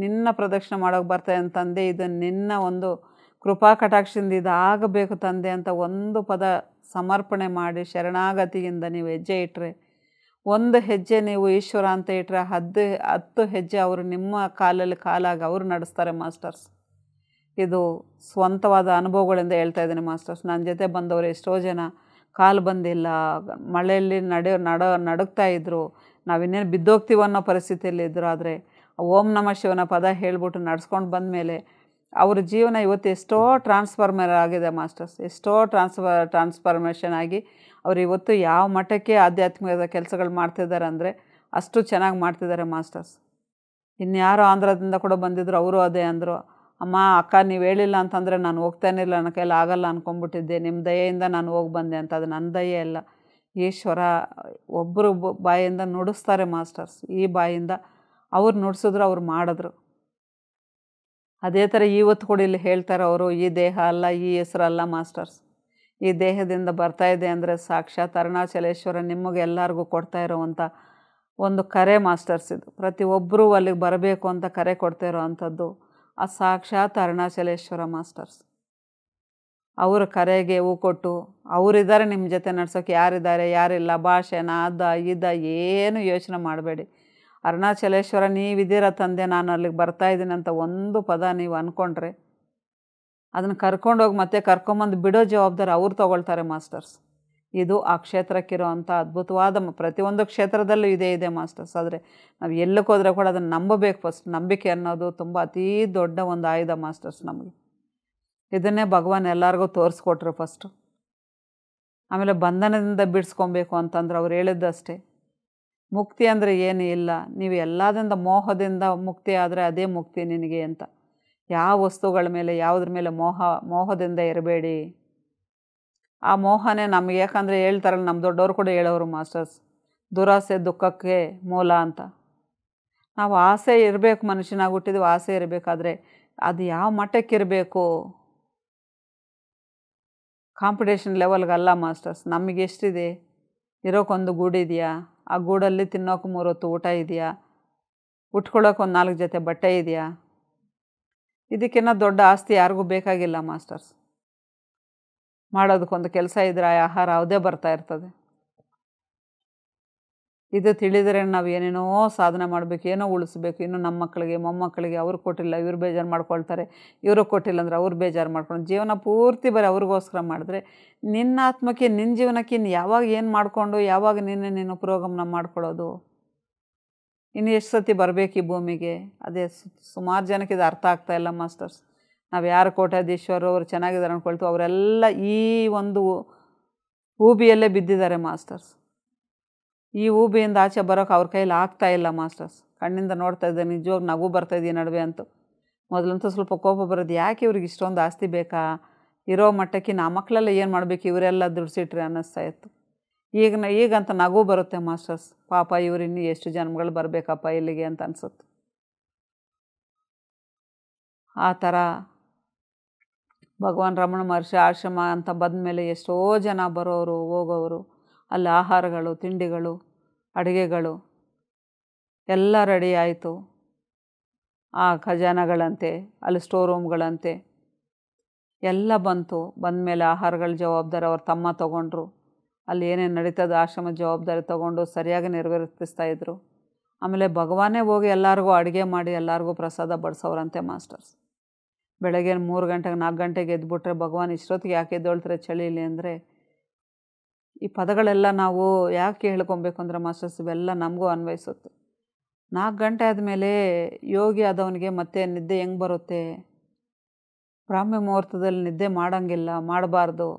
ನಿನ್ನ ಪ್ರದಕ್ಷಿಣೆ ಮಾಡೋಕೆ ಬರ್ತೇನೆ ತಂದೆ ಇದು ನಿನ್ನ ಒಂದು ಕೃಪಾ ಕಟಾಕ್ಷದಿಂದ ಇದಾಗಬೇಕು ತಂದೆ ಅಂತ ಒಂದು ಪದ ಸಮರ್ಪಣೆ ಮಾಡಿ ಶರಣಾಗತಿಯಿಂದ ನೀವು ಹೆಜ್ಜೆ ಇಟ್ಟರೆ ಒಂದು ಹೆಜ್ಜೆ ನೀವು ಈಶ್ವರ ಅಂತ ಇಟ್ಟರೆ ಹದ್ದು ಹತ್ತು ಹೆಜ್ಜೆ ಅವರು ನಿಮ್ಮ ಕಾಲಲ್ಲಿ ಕಾಲಾಗಿ ಅವರು ನಡೆಸ್ತಾರೆ ಮಾಸ್ಟರ್ಸ್ ಇದು ಸ್ವಂತವಾದ ಅನುಭವಗಳಿಂದ ಹೇಳ್ತಾ ಇದ್ದೀನಿ ಮಾಸ್ಟರ್ಸ್ ನನ್ನ ಜೊತೆ ಬಂದವರು ಎಷ್ಟೋ ಜನ ಕಾಲು ಬಂದಿಲ್ಲ ಮಳೆಯಲ್ಲಿ ನಡೆ ನಡ ನಡುಗ್ತಾ ಇದ್ದರು ಇನ್ನೇನು ಬಿದ್ದೋಗ್ತೀವಿ ಅನ್ನೋ ಪರಿಸ್ಥಿತಿಯಲ್ಲಿ ಇದ್ದರು ಆದರೆ ಓಂ ನಮ ಶಿವನ ಪದ ಹೇಳಿಬಿಟ್ಟು ನಡ್ಸ್ಕೊಂಡು ಬಂದ ಮೇಲೆ ಅವ್ರ ಜೀವನ ಇವತ್ತು ಎಷ್ಟೋ ಟ್ರಾನ್ಸ್ಫಾರ್ಮರ್ ಆಗಿದೆ ಮಾಸ್ಟರ್ಸ್ ಎಷ್ಟೋ ಟ್ರಾನ್ಸ್ಫರ್ ಟ್ರಾನ್ಸ್ಫಾರ್ಮೇಷನ್ ಆಗಿ ಅವ್ರು ಇವತ್ತು ಯಾವ ಮಟ್ಟಕ್ಕೆ ಆಧ್ಯಾತ್ಮಿಕದ ಕೆಲಸಗಳು ಮಾಡ್ತಿದ್ದಾರೆ ಅಂದರೆ ಅಷ್ಟು ಚೆನ್ನಾಗಿ ಮಾಡ್ತಿದ್ದಾರೆ ಮಾಸ್ಟರ್ಸ್ ಇನ್ಯಾರೋ ಆಂಧ್ರದಿಂದ ಕೂಡ ಬಂದಿದ್ದರು ಅವರು ಅದೇ ಅಂದರು ಅಮ್ಮ ಅಕ್ಕ ನೀವು ಹೇಳಿಲ್ಲ ಅಂತಂದರೆ ನಾನು ಹೋಗ್ತಾನೆ ಇಲ್ಲ ನನ್ನ ಕೈಲಿ ಆಗಲ್ಲ ಅಂದ್ಕೊಂಡ್ಬಿಟ್ಟಿದ್ದೆ ನಿಮ್ಮ ದಯೆಯಿಂದ ನಾನು ಹೋಗಿ ಬಂದೆ ಅಂತ ಅದು ನನ್ನ ದಯೆ ಅಲ್ಲ ಈಶ್ವರ ಒಬ್ಬರು ಬಾಯಿಂದ ನುಡಿಸ್ತಾರೆ ಮಾಸ್ಟರ್ಸ್ ಈ ಬಾಯಿಂದ ಅವ್ರು ನುಡಿಸಿದ್ರು ಅವ್ರು ಮಾಡಿದ್ರು ಅದೇ ಥರ ಇವತ್ತು ಕೂಡ ಇಲ್ಲಿ ಹೇಳ್ತಾರೆ ಅವರು ಈ ದೇಹ ಅಲ್ಲ ಈ ಅಲ್ಲ ಮಾಸ್ಟರ್ಸ್ ಈ ದೇಹದಿಂದ ಬರ್ತಾ ಇದೆ ಅಂದರೆ ಸಾಕ್ಷಾತ್ ಅರುಣಾಚಲೇಶ್ವರ ಎಲ್ಲರಿಗೂ ಕೊಡ್ತಾ ಇರೋವಂಥ ಒಂದು ಕರೆ ಮಾಸ್ಟರ್ಸ್ ಇದು ಪ್ರತಿಯೊಬ್ಬರೂ ಅಲ್ಲಿಗೆ ಬರಬೇಕು ಅಂತ ಕರೆ ಕೊಡ್ತಾ ಇರೋವಂಥದ್ದು ಆ ಸಾಕ್ಷಾತ್ ಅರುಣಾಚಲೇಶ್ವರ ಮಾಸ್ಟರ್ಸ್ ಅವರ ಕರೆಗೆ ಹೂ ಕೊಟ್ಟು ಅವರಿದ್ದಾರೆ ನಿಮ್ಮ ಜೊತೆ ನಡ್ಸೋಕೆ ಯಾರಿದ್ದಾರೆ ಯಾರಿಲ್ಲ ಭಾಷೆ ನಾದ ಇದ ಏನು ಯೋಚನೆ ಮಾಡಬೇಡಿ ಅರುಣಾಚಲೇಶ್ವರ ನೀವಿದ್ದೀರ ತಂದೆ ನಾನು ಅಲ್ಲಿಗೆ ಬರ್ತಾಯಿದ್ದೀನಿ ಅಂತ ಒಂದು ಪದ ನೀವು ಅಂದ್ಕೊಂಡ್ರೆ ಅದನ್ನು ಕರ್ಕೊಂಡೋಗಿ ಮತ್ತೆ ಕರ್ಕೊಂಬಂದು ಬಿಡೋ ಜವಾಬ್ದಾರಿ ಅವ್ರು ತೊಗೊಳ್ತಾರೆ ಮಾಸ್ಟರ್ಸ್ ಇದು ಆ ಕ್ಷೇತ್ರಕ್ಕಿರೋ ಅಂಥ ಅದ್ಭುತವಾದ ಪ್ರತಿಯೊಂದು ಕ್ಷೇತ್ರದಲ್ಲೂ ಇದೇ ಇದೆ ಮಾಸ್ಟರ್ಸ್ ಆದರೆ ನಾವು ಎಲ್ಲಕ್ಕೆ ಹೋದರೆ ಕೂಡ ಅದನ್ನು ನಂಬಬೇಕು ಫಸ್ಟ್ ನಂಬಿಕೆ ಅನ್ನೋದು ತುಂಬ ಅತೀ ದೊಡ್ಡ ಒಂದು ಆಯುಧ ಮಾಸ್ಟರ್ಸ್ ನಮಗೆ ಇದನ್ನೇ ಭಗವಾನ್ ಎಲ್ಲರಿಗೂ ತೋರಿಸ್ಕೊಟ್ರು ಫಸ್ಟು ಆಮೇಲೆ ಬಂಧನದಿಂದ ಬಿಡಿಸ್ಕೊಬೇಕು ಅಂತಂದ್ರೆ ಅವ್ರು ಹೇಳಿದ್ದಷ್ಟೇ ಮುಕ್ತಿ ಅಂದರೆ ಏನು ಇಲ್ಲ ನೀವು ಎಲ್ಲದರಿಂದ ಮೋಹದಿಂದ ಮುಕ್ತಿ ಆದರೆ ಅದೇ ಮುಕ್ತಿ ನಿನಗೆ ಅಂತ ಯಾವ ವಸ್ತುಗಳ ಮೇಲೆ ಯಾವುದ್ರ ಮೇಲೆ ಮೋಹ ಮೋಹದಿಂದ ಇರಬೇಡಿ ಆ ಮೋಹನೇ ನಮ್ಗೆ ಯಾಕಂದರೆ ಹೇಳ್ತಾರಲ್ಲ ನಮ್ಮ ದೊಡ್ಡವರು ಕೂಡ ಹೇಳೋರು ಮಾಸ್ಟರ್ಸ್ ದುರಾಸೆ ದುಃಖಕ್ಕೆ ಮೂಲ ಅಂತ ನಾವು ಆಸೆ ಇರಬೇಕು ಮನುಷ್ಯನಾಗಿ ಹುಟ್ಟಿದ್ವು ಆಸೆ ಇರಬೇಕಾದ್ರೆ ಅದು ಯಾವ ಮಟ್ಟಕ್ಕಿರಬೇಕು ಕಾಂಪಿಟೇಷನ್ ಲೆವೆಲ್ಗಲ್ಲ ಮಾಸ್ಟರ್ಸ್ ನಮಗೆ ಎಷ್ಟಿದೆ ಇರೋಕ್ಕೊಂದು ಗೂಡಿದೆಯಾ ಆ ಗೂಡಲ್ಲಿ ತಿನ್ನೋಕೆ ಮೂರೊತ್ತು ಊಟ ಇದೆಯಾ ಉಟ್ಕೊಳ್ಳೋಕೆ ಒಂದು ನಾಲ್ಕು ಜೊತೆ ಬಟ್ಟೆ ಇದೆಯಾ ಇದಕ್ಕಿನ್ನ ದೊಡ್ಡ ಆಸ್ತಿ ಯಾರಿಗೂ ಬೇಕಾಗಿಲ್ಲ ಮಾಸ್ಟರ್ಸ್ ಮಾಡೋದಕ್ಕೊಂದು ಕೆಲಸ ಇದ್ದರೆ ಆ ಆಹಾರ ಯಾವುದೇ ಬರ್ತಾ ಇರ್ತದೆ ಇದು ತಿಳಿದರೆ ನಾವು ಏನೇನೋ ಸಾಧನೆ ಮಾಡಬೇಕು ಏನೋ ಉಳಿಸ್ಬೇಕು ಇನ್ನು ನಮ್ಮ ಮಕ್ಕಳಿಗೆ ಮೊಮ್ಮಕ್ಕಳಿಗೆ ಅವ್ರಿಗೆ ಕೊಟ್ಟಿಲ್ಲ ಇವ್ರು ಬೇಜಾರು ಮಾಡ್ಕೊಳ್ತಾರೆ ಇವ್ರಿಗೆ ಕೊಟ್ಟಿಲ್ಲ ಅಂದರೆ ಅವ್ರು ಬೇಜಾರು ಮಾಡ್ಕೊಂಡು ಜೀವನ ಪೂರ್ತಿ ಬರೀ ಅವ್ರಿಗೋಸ್ಕರ ಮಾಡಿದ್ರೆ ನಿನ್ನ ಆತ್ಮಕ್ಕೆ ನಿನ್ನ ಜೀವನಕ್ಕೆ ಇನ್ನು ಯಾವಾಗ ಏನು ಮಾಡಿಕೊಂಡು ಯಾವಾಗ ನಿನ್ನೆ ನೀನು ಪ್ರೋಗ್ರಾಮ್ನ ಮಾಡ್ಕೊಳ್ಳೋದು ಇನ್ನು ಎಷ್ಟು ಸತಿ ಬರಬೇಕು ಈ ಭೂಮಿಗೆ ಅದೇ ಸುಮಾರು ಜನಕ್ಕೆ ಇದು ಅರ್ಥ ಆಗ್ತಾ ಇಲ್ಲ ಮಾಸ್ಟರ್ಸ್ ನಾವು ಯಾರು ಕೋಟ್ಯಾಧೀಶ್ವರು ಅವರು ಚೆನ್ನಾಗಿದ್ದಾರೆ ಅಂದ್ಕೊಳ್ತೀವಿ ಅವರೆಲ್ಲ ಈ ಒಂದು ಊಬಿಯಲ್ಲೇ ಬಿದ್ದಿದ್ದಾರೆ ಮಾಸ್ಟರ್ಸ್ ಈ ಊಬಿಯಿಂದ ಆಚೆ ಬರೋಕೆ ಅವ್ರ ಕೈಯಲ್ಲಿ ಆಗ್ತಾ ಇಲ್ಲ ಮಾಸ್ಟರ್ಸ್ ಕಣ್ಣಿಂದ ನೋಡ್ತಾ ಇದ್ದೆ ನಿಜವಾಗ ನಗು ಬರ್ತಾಯಿದ್ದೀಯ ನಡುವೆ ಅಂತೂ ಮೊದಲಂತೂ ಸ್ವಲ್ಪ ಕೋಪ ಬರೋದು ಯಾಕೆ ಇವ್ರಿಗೆ ಇಷ್ಟೊಂದು ಆಸ್ತಿ ಬೇಕಾ ಇರೋ ಮಟ್ಟಕ್ಕೆ ನಾ ಮಕ್ಕಳೆಲ್ಲ ಏನು ಮಾಡಬೇಕು ಇವರೆಲ್ಲ ದುಡಿಸಿಟ್ರಿ ಅನ್ನಿಸ್ತಾ ಇತ್ತು ಈಗ ಈಗಂತ ನಗು ಬರುತ್ತೆ ಮಾಸ್ಟರ್ಸ್ ಪಾಪ ಇನ್ನೂ ಎಷ್ಟು ಜನ್ಮಗಳು ಬರಬೇಕಪ್ಪ ಇಲ್ಲಿಗೆ ಅಂತ ಅನ್ಸುತ್ತೆ ಆ ಥರ ಭಗವಾನ್ ರಮಣ ಮಹರ್ಷಿ ಆಶ್ರಮ ಅಂತ ಬಂದ ಮೇಲೆ ಎಷ್ಟೋ ಜನ ಬರೋರು ಹೋಗೋರು ಅಲ್ಲಿ ಆಹಾರಗಳು ತಿಂಡಿಗಳು ಅಡುಗೆಗಳು ಎಲ್ಲ ರೆಡಿ ಆಯಿತು ಆ ಖಜಾನಗಳಂತೆ ಅಲ್ಲಿ ಸ್ಟೋರ್ ರೂಮ್ಗಳಂತೆ ಎಲ್ಲ ಬಂತು ಬಂದ ಮೇಲೆ ಆಹಾರಗಳ ಜವಾಬ್ದಾರಿ ಅವ್ರ ತಮ್ಮ ತೊಗೊಂಡ್ರು ಅಲ್ಲಿ ಏನೇನು ನಡೀತದೆ ಆಶ್ರಮ ಜವಾಬ್ದಾರಿ ತೊಗೊಂಡು ಸರಿಯಾಗಿ ಇದ್ದರು ಆಮೇಲೆ ಭಗವಾನೇ ಹೋಗಿ ಎಲ್ಲರಿಗೂ ಅಡುಗೆ ಮಾಡಿ ಎಲ್ಲರಿಗೂ ಪ್ರಸಾದ ಬಡಿಸೋರಂತೆ ಮಾಸ್ಟರ್ಸ್ ಬೆಳಗ್ಗೆ ಮೂರು ಗಂಟೆಗೆ ನಾಲ್ಕು ಗಂಟೆಗೆ ಎದ್ಬಿಟ್ರೆ ಭಗವಾನ್ ಇಷ್ಟೊತ್ತಿಗೆ ಯಾಕೆ ಎದ್ದೊಳ್ತಾರೆ ಚಳಿಲಿ ಅಂದರೆ ಈ ಪದಗಳೆಲ್ಲ ನಾವು ಯಾಕೆ ಹೇಳ್ಕೊಬೇಕು ಅಂದರೆ ಮಾಸ್ಟರ್ಸ್ ಇವೆಲ್ಲ ನಮಗೂ ಅನ್ವಯಿಸುತ್ತೆ ನಾಲ್ಕು ಗಂಟೆ ಆದಮೇಲೆ ಯೋಗಿ ಆದವನಿಗೆ ಮತ್ತೆ ನಿದ್ದೆ ಹೆಂಗೆ ಬರುತ್ತೆ ಬ್ರಾಹ್ಮ್ಯ ಮುಹೂರ್ತದಲ್ಲಿ ನಿದ್ದೆ ಮಾಡೋಂಗಿಲ್ಲ ಮಾಡಬಾರ್ದು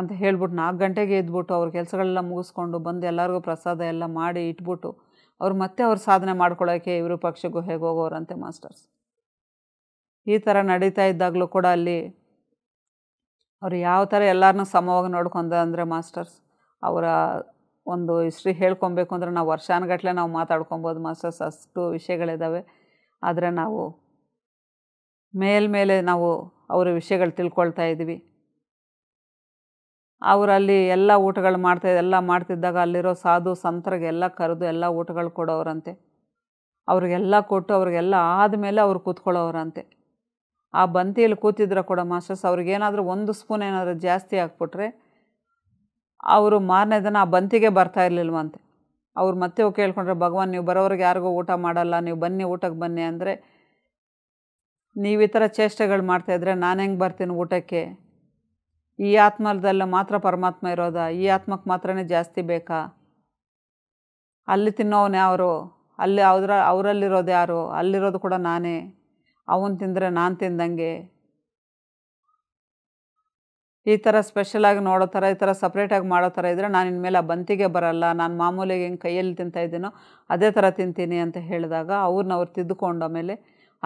ಅಂತ ಹೇಳ್ಬಿಟ್ಟು ನಾಲ್ಕು ಗಂಟೆಗೆ ಎದ್ಬಿಟ್ಟು ಅವ್ರ ಕೆಲಸಗಳೆಲ್ಲ ಮುಗಿಸ್ಕೊಂಡು ಬಂದು ಎಲ್ಲರಿಗೂ ಪ್ರಸಾದ ಎಲ್ಲ ಮಾಡಿ ಇಟ್ಬಿಟ್ಟು ಅವ್ರು ಮತ್ತೆ ಅವ್ರ ಸಾಧನೆ ಮಾಡ್ಕೊಳ್ಳೋಕ್ಕೆ ವಿರೂಪಾಕ್ಷ ಗುಹೆಗೆ ಹೋಗೋರಂತೆ ಮಾಸ್ಟರ್ಸ್ ಈ ಥರ ನಡೀತಾ ಇದ್ದಾಗಲೂ ಕೂಡ ಅಲ್ಲಿ ಅವ್ರು ಯಾವ ಥರ ಎಲ್ಲರನ್ನ ಸಮವಾಗಿ ನೋಡ್ಕೊಂಡ ಅಂದರೆ ಮಾಸ್ಟರ್ಸ್ ಅವರ ಒಂದು ಹಿಸ್ಟ್ರಿ ಹೇಳ್ಕೊಬೇಕು ಅಂದರೆ ನಾವು ವರ್ಷಾನುಗಟ್ಟಲೆ ನಾವು ಮಾತಾಡ್ಕೊಬೋದು ಮಾಸ್ಟರ್ಸ್ ಅಷ್ಟು ವಿಷಯಗಳಿದ್ದಾವೆ ಆದರೆ ನಾವು ಮೇಲ್ಮೇಲೆ ನಾವು ಅವರ ವಿಷಯಗಳು ತಿಳ್ಕೊಳ್ತಾ ಇದ್ವಿ ಅವರಲ್ಲಿ ಎಲ್ಲ ಊಟಗಳು ಮಾಡ್ತಾ ಎಲ್ಲ ಮಾಡ್ತಿದ್ದಾಗ ಅಲ್ಲಿರೋ ಸಾಧು ಸಂತರಿಗೆಲ್ಲ ಕರೆದು ಎಲ್ಲ ಊಟಗಳು ಕೊಡೋರಂತೆ ಅವ್ರಿಗೆಲ್ಲ ಕೊಟ್ಟು ಅವ್ರಿಗೆಲ್ಲ ಆದಮೇಲೆ ಅವ್ರು ಕೂತ್ಕೊಳ್ಳೋರಂತೆ ಆ ಬಂತಿಯಲ್ಲಿ ಕೂತಿದ್ರೆ ಕೂಡ ಮಾಸ್ಟರ್ಸ್ ಅವ್ರಿಗೇನಾದರೂ ಒಂದು ಸ್ಪೂನ್ ಏನಾದರೂ ಜಾಸ್ತಿ ಹಾಕ್ಬಿಟ್ರೆ ಅವರು ಮಾರನೇ ದಿನ ಆ ಬಂತಿಗೆ ಬರ್ತಾ ಇರಲಿಲ್ವಂತೆ ಅವ್ರು ಮತ್ತೆ ಕೇಳ್ಕೊಂಡ್ರೆ ಭಗವಾನ್ ನೀವು ಬರೋರಿಗೆ ಯಾರಿಗೂ ಊಟ ಮಾಡಲ್ಲ ನೀವು ಬನ್ನಿ ಊಟಕ್ಕೆ ಬನ್ನಿ ಅಂದರೆ ನೀವು ಈ ಥರ ಚೇಷ್ಟೆಗಳು ಮಾಡ್ತಾಯಿದ್ರೆ ನಾನು ಹೆಂಗೆ ಬರ್ತೀನಿ ಊಟಕ್ಕೆ ಈ ಆತ್ಮದಲ್ಲಿ ಮಾತ್ರ ಪರಮಾತ್ಮ ಇರೋದಾ ಈ ಆತ್ಮಕ್ಕೆ ಮಾತ್ರನೇ ಜಾಸ್ತಿ ಬೇಕಾ ಅಲ್ಲಿ ತಿನ್ನೋವನೇ ಅವರು ಅಲ್ಲಿ ಅವ್ರ ಅವರಲ್ಲಿರೋದು ಯಾರು ಅಲ್ಲಿರೋದು ಕೂಡ ನಾನೇ ಅವನು ತಿಂದರೆ ನಾನು ತಿಂದಂಗೆ ಈ ಥರ ಸ್ಪೆಷಲಾಗಿ ನೋಡೋ ಥರ ಈ ಥರ ಸಪ್ರೇಟಾಗಿ ಮಾಡೋ ಥರ ಇದ್ದರೆ ನಾನು ಇನ್ಮೇಲೆ ಆ ಬಂತಿಗೆ ಬರಲ್ಲ ನಾನು ಮಾಮೂಲಿಗೆ ಹೆಂಗೆ ಕೈಯಲ್ಲಿ ಇದ್ದೀನೋ ಅದೇ ಥರ ತಿಂತೀನಿ ಅಂತ ಹೇಳಿದಾಗ ಅವ್ರನ್ನ ಅವ್ರು ತಿದ್ದುಕೊಂಡ ಮೇಲೆ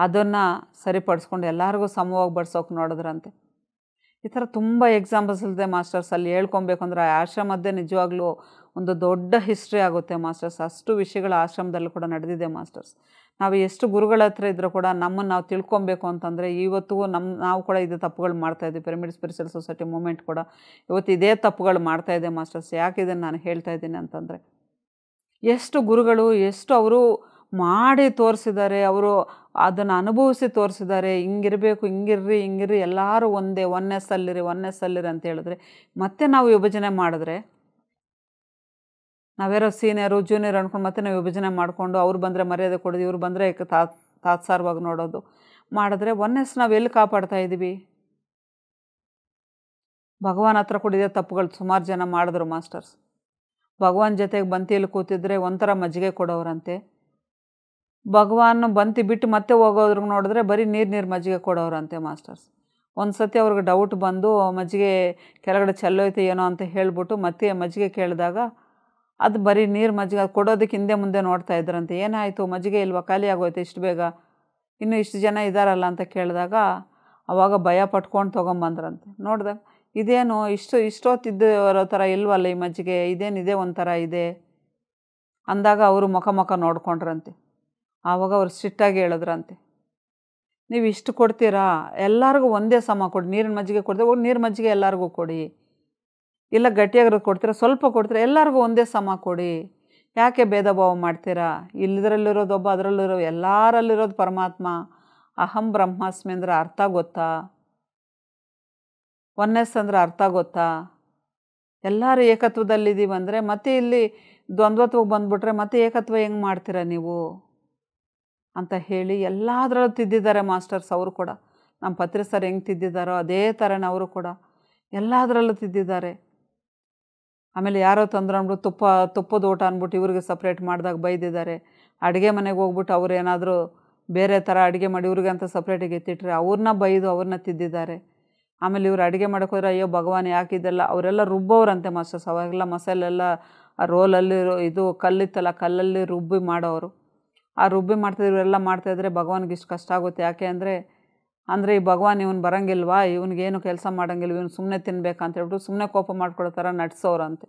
ಅದನ್ನು ಸರಿಪಡಿಸ್ಕೊಂಡು ಎಲ್ಲರಿಗೂ ಸಮವಾಗಿ ಬಡ್ಸೋಕೆ ನೋಡಿದ್ರಂತೆ ಈ ಥರ ತುಂಬ ಎಕ್ಸಾಂಪಲ್ಸ್ ಇಲ್ಲದೆ ಮಾಸ್ಟರ್ಸ್ ಅಲ್ಲಿ ಹೇಳ್ಕೊಬೇಕು ಅಂದರೆ ಆ ಆಶ್ರಮದ್ದೇ ನಿಜವಾಗ್ಲೂ ಒಂದು ದೊಡ್ಡ ಹಿಸ್ಟ್ರಿ ಆಗುತ್ತೆ ಮಾಸ್ಟರ್ಸ್ ಅಷ್ಟು ವಿಷಯಗಳು ಆಶ್ರಮದಲ್ಲಿ ಕೂಡ ನಡೆದಿದೆ ಮಾಸ್ಟರ್ಸ್ ನಾವು ಎಷ್ಟು ಗುರುಗಳ ಹತ್ರ ಇದ್ದರೂ ಕೂಡ ನಮ್ಮನ್ನು ನಾವು ತಿಳ್ಕೊಬೇಕು ಅಂತಂದರೆ ಇವತ್ತಿಗೂ ನಮ್ಮ ನಾವು ಕೂಡ ಇದು ತಪ್ಪುಗಳು ಇದ್ದೀವಿ ಪಿರಮಿಡ್ ಸ್ಪಿರಿಚುವಲ್ ಸೊಸೈಟಿ ಮೂಮೆಂಟ್ ಕೂಡ ಇವತ್ತು ಇದೇ ತಪ್ಪುಗಳು ಇದೆ ಮಾಸ್ಟರ್ಸ್ ಯಾಕೆ ಇದನ್ನು ನಾನು ಹೇಳ್ತಾ ಇದ್ದೀನಿ ಅಂತಂದರೆ ಎಷ್ಟು ಗುರುಗಳು ಎಷ್ಟು ಅವರು ಮಾಡಿ ತೋರಿಸಿದ್ದಾರೆ ಅವರು ಅದನ್ನು ಅನುಭವಿಸಿ ತೋರಿಸಿದ್ದಾರೆ ಹಿಂಗಿರಬೇಕು ಹಿಂಗಿರ್ರಿ ಹಿಂಗಿರ್ರಿ ಎಲ್ಲರೂ ಒಂದೇ ಒನ್ ಎಸ್ ಅಲ್ಲಿರಿ ಒನ್ ಎಸ್ ಅಲ್ಲಿರಿ ಅಂತ ಹೇಳಿದ್ರೆ ಮತ್ತೆ ನಾವು ವಿಭಜನೆ ಮಾಡಿದ್ರೆ ನಾವ್ಯಾರೋ ಸೀನಿಯರು ಜೂನಿಯರ್ ಅಂದ್ಕೊಂಡು ಮತ್ತೆ ನಾವು ವಿಭಜನೆ ಮಾಡಿಕೊಂಡು ಅವ್ರು ಬಂದರೆ ಮರ್ಯಾದೆ ಕೊಡೋದು ಇವ್ರು ಬಂದರೆ ತಾ ತಾತ್ಸಾರವಾಗಿ ನೋಡೋದು ಮಾಡಿದ್ರೆ ಒನ್ನೆಸ್ ನಾವು ಎಲ್ಲಿ ಕಾಪಾಡ್ತಾ ಇದ್ದೀವಿ ಭಗವಾನ್ ಹತ್ರ ಕೂಡಿದೆ ತಪ್ಪುಗಳು ಸುಮಾರು ಜನ ಮಾಡಿದ್ರು ಮಾಸ್ಟರ್ಸ್ ಭಗವಾನ್ ಜೊತೆಗೆ ಬಂತಿಯಲ್ಲಿ ಕೂತಿದ್ರೆ ಒಂಥರ ಮಜ್ಜಿಗೆ ಕೊಡೋರಂತೆ ಭಗವಾನ್ ಬಂತಿ ಬಿಟ್ಟು ಮತ್ತೆ ಹೋಗೋದ್ರಿಗೆ ನೋಡಿದ್ರೆ ಬರೀ ನೀರು ನೀರು ಮಜ್ಜಿಗೆ ಕೊಡೋರಂತೆ ಮಾಸ್ಟರ್ಸ್ ಒಂದು ಸತಿ ಅವ್ರಿಗೆ ಡೌಟ್ ಬಂದು ಮಜ್ಜಿಗೆ ಕೆಳಗಡೆ ಚೆಲ್ಲೋಯ್ತು ಏನೋ ಅಂತ ಹೇಳಿಬಿಟ್ಟು ಮತ್ತೆ ಮಜ್ಜಿಗೆ ಕೇಳಿದಾಗ ಅದು ಬರೀ ನೀರು ಮಜ್ಜಿಗೆ ಅದು ಕೊಡೋದಕ್ಕೆ ಹಿಂದೆ ಮುಂದೆ ನೋಡ್ತಾ ಇದ್ರಂತೆ ಏನಾಯಿತು ಮಜ್ಜಿಗೆ ಇಲ್ವಾ ಖಾಲಿ ಆಗೋಯ್ತು ಇಷ್ಟು ಬೇಗ ಇನ್ನೂ ಇಷ್ಟು ಜನ ಇದ್ದಾರಲ್ಲ ಅಂತ ಕೇಳಿದಾಗ ಆವಾಗ ಭಯ ಪಟ್ಕೊಂಡು ತೊಗೊಂಬಂದ್ರಂತೆ ನೋಡಿದಾಗ ಇದೇನು ಇಷ್ಟು ಇಷ್ಟೊತ್ತಿದ್ದು ಥರ ಇಲ್ವಲ್ಲ ಈ ಮಜ್ಜಿಗೆ ಇದೇನು ಇದೇ ಒಂಥರ ಇದೆ ಅಂದಾಗ ಅವರು ಮುಖ ಮುಖ ನೋಡ್ಕೊಂಡ್ರಂತೆ ಆವಾಗ ಅವ್ರು ಸಿಟ್ಟಾಗಿ ಹೇಳಿದ್ರಂತೆ ನೀವು ಇಷ್ಟು ಕೊಡ್ತೀರಾ ಎಲ್ಲರಿಗೂ ಒಂದೇ ಸಮ ಕೊಡಿ ನೀರಿನ ಮಜ್ಜಿಗೆ ಕೊಡ್ದೆ ಹೋಗಿ ನೀರು ಮಜ್ಜಿಗೆ ಎಲ್ಲರಿಗೂ ಕೊಡಿ ಇಲ್ಲ ಗಟ್ಟಿಯಾಗಿರೋದು ಕೊಡ್ತೀರಾ ಸ್ವಲ್ಪ ಕೊಡ್ತೀರಾ ಎಲ್ಲರಿಗೂ ಒಂದೇ ಸಮ ಕೊಡಿ ಯಾಕೆ ಭೇದ ಭಾವ ಮಾಡ್ತೀರಾ ಇಲ್ಲದರಲ್ಲಿರೋದು ಒಬ್ಬ ಅದರಲ್ಲಿರೋ ಎಲ್ಲರಲ್ಲಿರೋದು ಪರಮಾತ್ಮ ಅಹಂ ಬ್ರಹ್ಮಾಸ್ಮಿ ಅಂದರೆ ಅರ್ಥ ಗೊತ್ತಾ ಒನ್ನೆಸ್ ಅಂದರೆ ಅರ್ಥ ಗೊತ್ತಾ ಎಲ್ಲರೂ ಏಕತ್ವದಲ್ಲಿದ್ದೀವಿ ಅಂದರೆ ಮತ್ತೆ ಇಲ್ಲಿ ದ್ವಂದ್ವತ್ವಕ್ಕೆ ಬಂದುಬಿಟ್ರೆ ಮತ್ತೆ ಏಕತ್ವ ಹೆಂಗೆ ಮಾಡ್ತೀರಾ ನೀವು ಅಂತ ಹೇಳಿ ಎಲ್ಲದರಲ್ಲೂ ತಿದ್ದಿದ್ದಾರೆ ಮಾಸ್ಟರ್ಸ್ ಅವರು ಕೂಡ ನಮ್ಮ ಪತ್ರಿ ಸರ್ ಹೆಂಗೆ ತಿದ್ದಿದ್ದಾರೋ ಅದೇ ಥರನೇ ಅವರು ಕೂಡ ಎಲ್ಲದರಲ್ಲೂ ತಿದ್ದಿದ್ದಾರೆ ಆಮೇಲೆ ಯಾರೋ ತಂದ್ರೆ ಅಂದ್ಬಿಟ್ಟು ತುಪ್ಪ ತುಪ್ಪದ ಊಟ ಅಂದ್ಬಿಟ್ಟು ಇವ್ರಿಗೆ ಸಪ್ರೇಟ್ ಮಾಡಿದಾಗ ಬೈದಿದ್ದಾರೆ ಅಡುಗೆ ಮನೆಗೆ ಹೋಗ್ಬಿಟ್ಟು ಅವ್ರು ಏನಾದರೂ ಬೇರೆ ಥರ ಅಡುಗೆ ಮಾಡಿ ಇವ್ರಿಗೆ ಅಂತ ಸಪ್ರೇಟಾಗಿ ಎತ್ತಿಟ್ರೆ ಅವ್ರನ್ನ ಬೈದು ಅವ್ರನ್ನ ತಿದ್ದಿದ್ದಾರೆ ಆಮೇಲೆ ಇವ್ರು ಅಡುಗೆ ಮಾಡೋಕೆ ಅಯ್ಯೋ ಭಗವಾನ್ ಯಾಕಿದ್ದೆಲ್ಲ ಅವರೆಲ್ಲ ರುಬ್ಬೋರಂತೆ ಮಾಸ್ಟರ್ಸ್ ಅವಾಗೆಲ್ಲ ಮಸಾಲೆಲ್ಲ ರೋಲಲ್ಲಿ ಇದು ಕಲ್ಲಿತ್ತಲ್ಲ ಕಲ್ಲಲ್ಲಿ ರುಬ್ಬಿ ಮಾಡೋರು ಆ ರುಬ್ಬಿ ಮಾಡ್ತಿದ್ರು ಇವರೆಲ್ಲ ಮಾಡ್ತಾಯಿದ್ರೆ ಭಗವಾನ್ಗೆ ಇಷ್ಟು ಕಷ್ಟ ಆಗುತ್ತೆ ಯಾಕೆ ಅಂದರೆ ಅಂದರೆ ಈ ಭಗವಾನ್ ಇವನು ಬರಂಗಿಲ್ವಾ ಇವನಿಗೇನು ಕೆಲಸ ಮಾಡೋಂಗಿಲ್ವ ಇವನು ಸುಮ್ಮನೆ ತಿನ್ಬೇಕಂತ ಹೇಳ್ಬಿಟ್ಟು ಸುಮ್ಮನೆ ಕೋಪ ಮಾಡ್ಕೊಳ್ಳೋ ನಟಿಸೋರಂತೆ ನಡೆಸೋರಂತೆ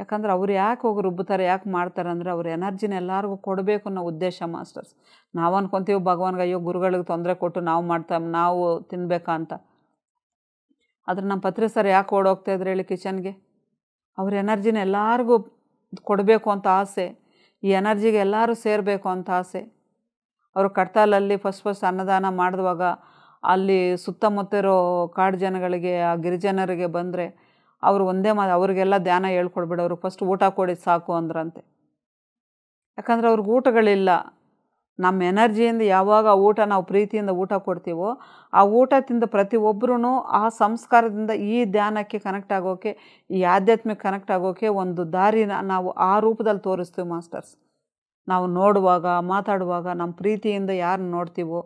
ಯಾಕಂದ್ರೆ ಅವ್ರು ಯಾಕೆ ಹೋಗಿ ರುಬ್ಬುತ್ತಾರೆ ಯಾಕೆ ಮಾಡ್ತಾರೆ ಅಂದರೆ ಅವ್ರ ಎನರ್ಜಿನ ಎಲ್ಲರಿಗೂ ಕೊಡಬೇಕು ಅನ್ನೋ ಉದ್ದೇಶ ಮಾಸ್ಟರ್ಸ್ ನಾವು ಅನ್ಕೊತೀವಿ ಭಗವಾನ್ಗೆ ಅಯ್ಯೋ ಗುರುಗಳಿಗೆ ತೊಂದರೆ ಕೊಟ್ಟು ನಾವು ಮಾಡ್ತಾ ನಾವು ತಿನ್ನಬೇಕಾ ಅಂತ ಆದರೆ ನಮ್ಮ ಪತ್ರಿ ಸರ್ ಯಾಕೆ ಓಡೋಗ್ತಾ ಇದ್ರೆ ಹೇಳಿ ಕಿಚನ್ಗೆ ಅವ್ರ ಎನರ್ಜಿನ ಎಲ್ಲರಿಗೂ ಕೊಡಬೇಕು ಅಂತ ಆಸೆ ಈ ಎನರ್ಜಿಗೆ ಎಲ್ಲರೂ ಸೇರಬೇಕು ಅಂತ ಆಸೆ ಅವರು ಕಡ್ತಾಲಲ್ಲಿ ಫಸ್ಟ್ ಫಸ್ಟ್ ಅನ್ನದಾನ ಮಾಡಿದವಾಗ ಅಲ್ಲಿ ಸುತ್ತಮುತ್ತ ಇರೋ ಕಾಡು ಜನಗಳಿಗೆ ಆ ಗಿರಿಜನರಿಗೆ ಬಂದರೆ ಅವರು ಒಂದೇ ಮಾ ಅವರಿಗೆಲ್ಲ ಧ್ಯಾನ ಅವರು ಫಸ್ಟ್ ಊಟ ಕೊಡಿ ಸಾಕು ಅಂದ್ರಂತೆ ಯಾಕಂದರೆ ಅವ್ರಿಗೆ ಊಟಗಳಿಲ್ಲ ನಮ್ಮ ಎನರ್ಜಿಯಿಂದ ಯಾವಾಗ ಆ ಊಟ ನಾವು ಪ್ರೀತಿಯಿಂದ ಊಟ ಕೊಡ್ತೀವೋ ಆ ಊಟ ತಿಂದ ಪ್ರತಿಯೊಬ್ಬರೂ ಆ ಸಂಸ್ಕಾರದಿಂದ ಈ ಧ್ಯಾನಕ್ಕೆ ಕನೆಕ್ಟ್ ಆಗೋಕೆ ಈ ಆಧ್ಯಾತ್ಮಿಕ ಕನೆಕ್ಟ್ ಆಗೋಕ್ಕೆ ಒಂದು ದಾರಿನ ನಾವು ಆ ರೂಪದಲ್ಲಿ ತೋರಿಸ್ತೀವಿ ಮಾಸ್ಟರ್ಸ್ ನಾವು ನೋಡುವಾಗ ಮಾತಾಡುವಾಗ ನಮ್ಮ ಪ್ರೀತಿಯಿಂದ ಯಾರನ್ನ ನೋಡ್ತೀವೋ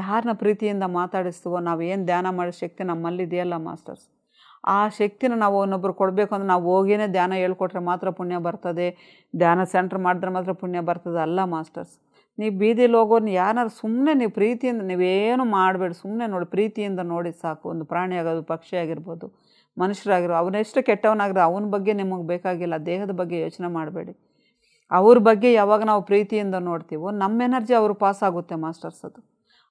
ಯಾರನ್ನ ಪ್ರೀತಿಯಿಂದ ಮಾತಾಡಿಸ್ತೀವೋ ನಾವು ಏನು ಧ್ಯಾನ ಮಾಡೋ ಶಕ್ತಿ ನಮ್ಮಲ್ಲಿದೆಯಲ್ಲ ಮಾಸ್ಟರ್ಸ್ ಆ ಶಕ್ತಿನ ನಾವು ಇನ್ನೊಬ್ರು ಕೊಡಬೇಕು ಅಂದರೆ ನಾವು ಹೋಗಿನೇ ಧ್ಯಾನ ಹೇಳ್ಕೊಟ್ರೆ ಮಾತ್ರ ಪುಣ್ಯ ಬರ್ತದೆ ಧ್ಯಾನ ಸೆಂಟ್ರ್ ಮಾಡಿದ್ರೆ ಮಾತ್ರ ಪುಣ್ಯ ಬರ್ತದೆ ಅಲ್ಲ ಮಾಸ್ಟರ್ಸ್ ನೀವು ಬೀದಿಲಿ ಹೋಗೋನ್ ಯಾರು ಸುಮ್ಮನೆ ನೀವು ಪ್ರೀತಿಯಿಂದ ನೀವೇನು ಮಾಡಬೇಡಿ ಸುಮ್ಮನೆ ನೋಡಿ ಪ್ರೀತಿಯಿಂದ ನೋಡಿ ಸಾಕು ಒಂದು ಪ್ರಾಣಿ ಆಗೋದು ಪಕ್ಷಿ ಆಗಿರ್ಬೋದು ಮನುಷ್ಯರಾಗಿರೋ ಅವನೆಷ್ಟು ಕೆಟ್ಟವನಾಗಿರೋ ಅವನ ಬಗ್ಗೆ ನಿಮಗೆ ಬೇಕಾಗಿಲ್ಲ ದೇಹದ ಬಗ್ಗೆ ಯೋಚನೆ ಮಾಡಬೇಡಿ ಅವ್ರ ಬಗ್ಗೆ ಯಾವಾಗ ನಾವು ಪ್ರೀತಿಯಿಂದ ನೋಡ್ತೀವೋ ನಮ್ಮ ಎನರ್ಜಿ ಅವರು ಪಾಸ್ ಆಗುತ್ತೆ ಮಾಸ್ಟರ್ಸ್ ಅದು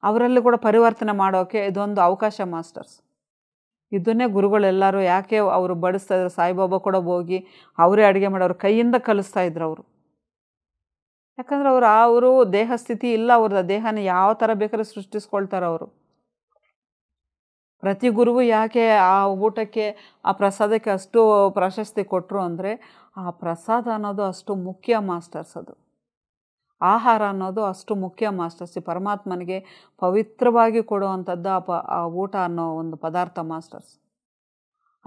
ಅವರಲ್ಲಿ ಕೂಡ ಪರಿವರ್ತನೆ ಮಾಡೋಕ್ಕೆ ಇದೊಂದು ಅವಕಾಶ ಮಾಸ್ಟರ್ಸ್ ಇದನ್ನೇ ಗುರುಗಳೆಲ್ಲರೂ ಯಾಕೆ ಅವರು ಬಡಿಸ್ತಾ ಇದ್ರು ಸಾಯಿಬಾಬಾ ಕೂಡ ಹೋಗಿ ಅವರೇ ಅಡುಗೆ ಮಾಡೋರು ಕೈಯಿಂದ ಕಲಿಸ್ತಾ ಇದ್ರು ಅವರು ಯಾಕಂದ್ರೆ ಅವರು ಅವರು ದೇಹ ಸ್ಥಿತಿ ಇಲ್ಲ ಅವ್ರದ ದೇಹನ ಯಾವ ಥರ ಬೇಕಾದ್ರೆ ಸೃಷ್ಟಿಸ್ಕೊಳ್ತಾರೆ ಅವರು ಪ್ರತಿ ಗುರುವು ಯಾಕೆ ಆ ಊಟಕ್ಕೆ ಆ ಪ್ರಸಾದಕ್ಕೆ ಅಷ್ಟು ಪ್ರಾಶಸ್ತಿ ಕೊಟ್ಟರು ಅಂದರೆ ಆ ಪ್ರಸಾದ ಅನ್ನೋದು ಅಷ್ಟು ಮುಖ್ಯ ಮಾಸ್ಟರ್ಸ್ ಅದು ಆಹಾರ ಅನ್ನೋದು ಅಷ್ಟು ಮುಖ್ಯ ಮಾಸ್ಟರ್ಸ್ ಈ ಪರಮಾತ್ಮನಿಗೆ ಪವಿತ್ರವಾಗಿ ಕೊಡುವಂಥದ್ದು ಆ ಪ ಆ ಊಟ ಅನ್ನೋ ಒಂದು ಪದಾರ್ಥ ಮಾಸ್ಟರ್ಸ್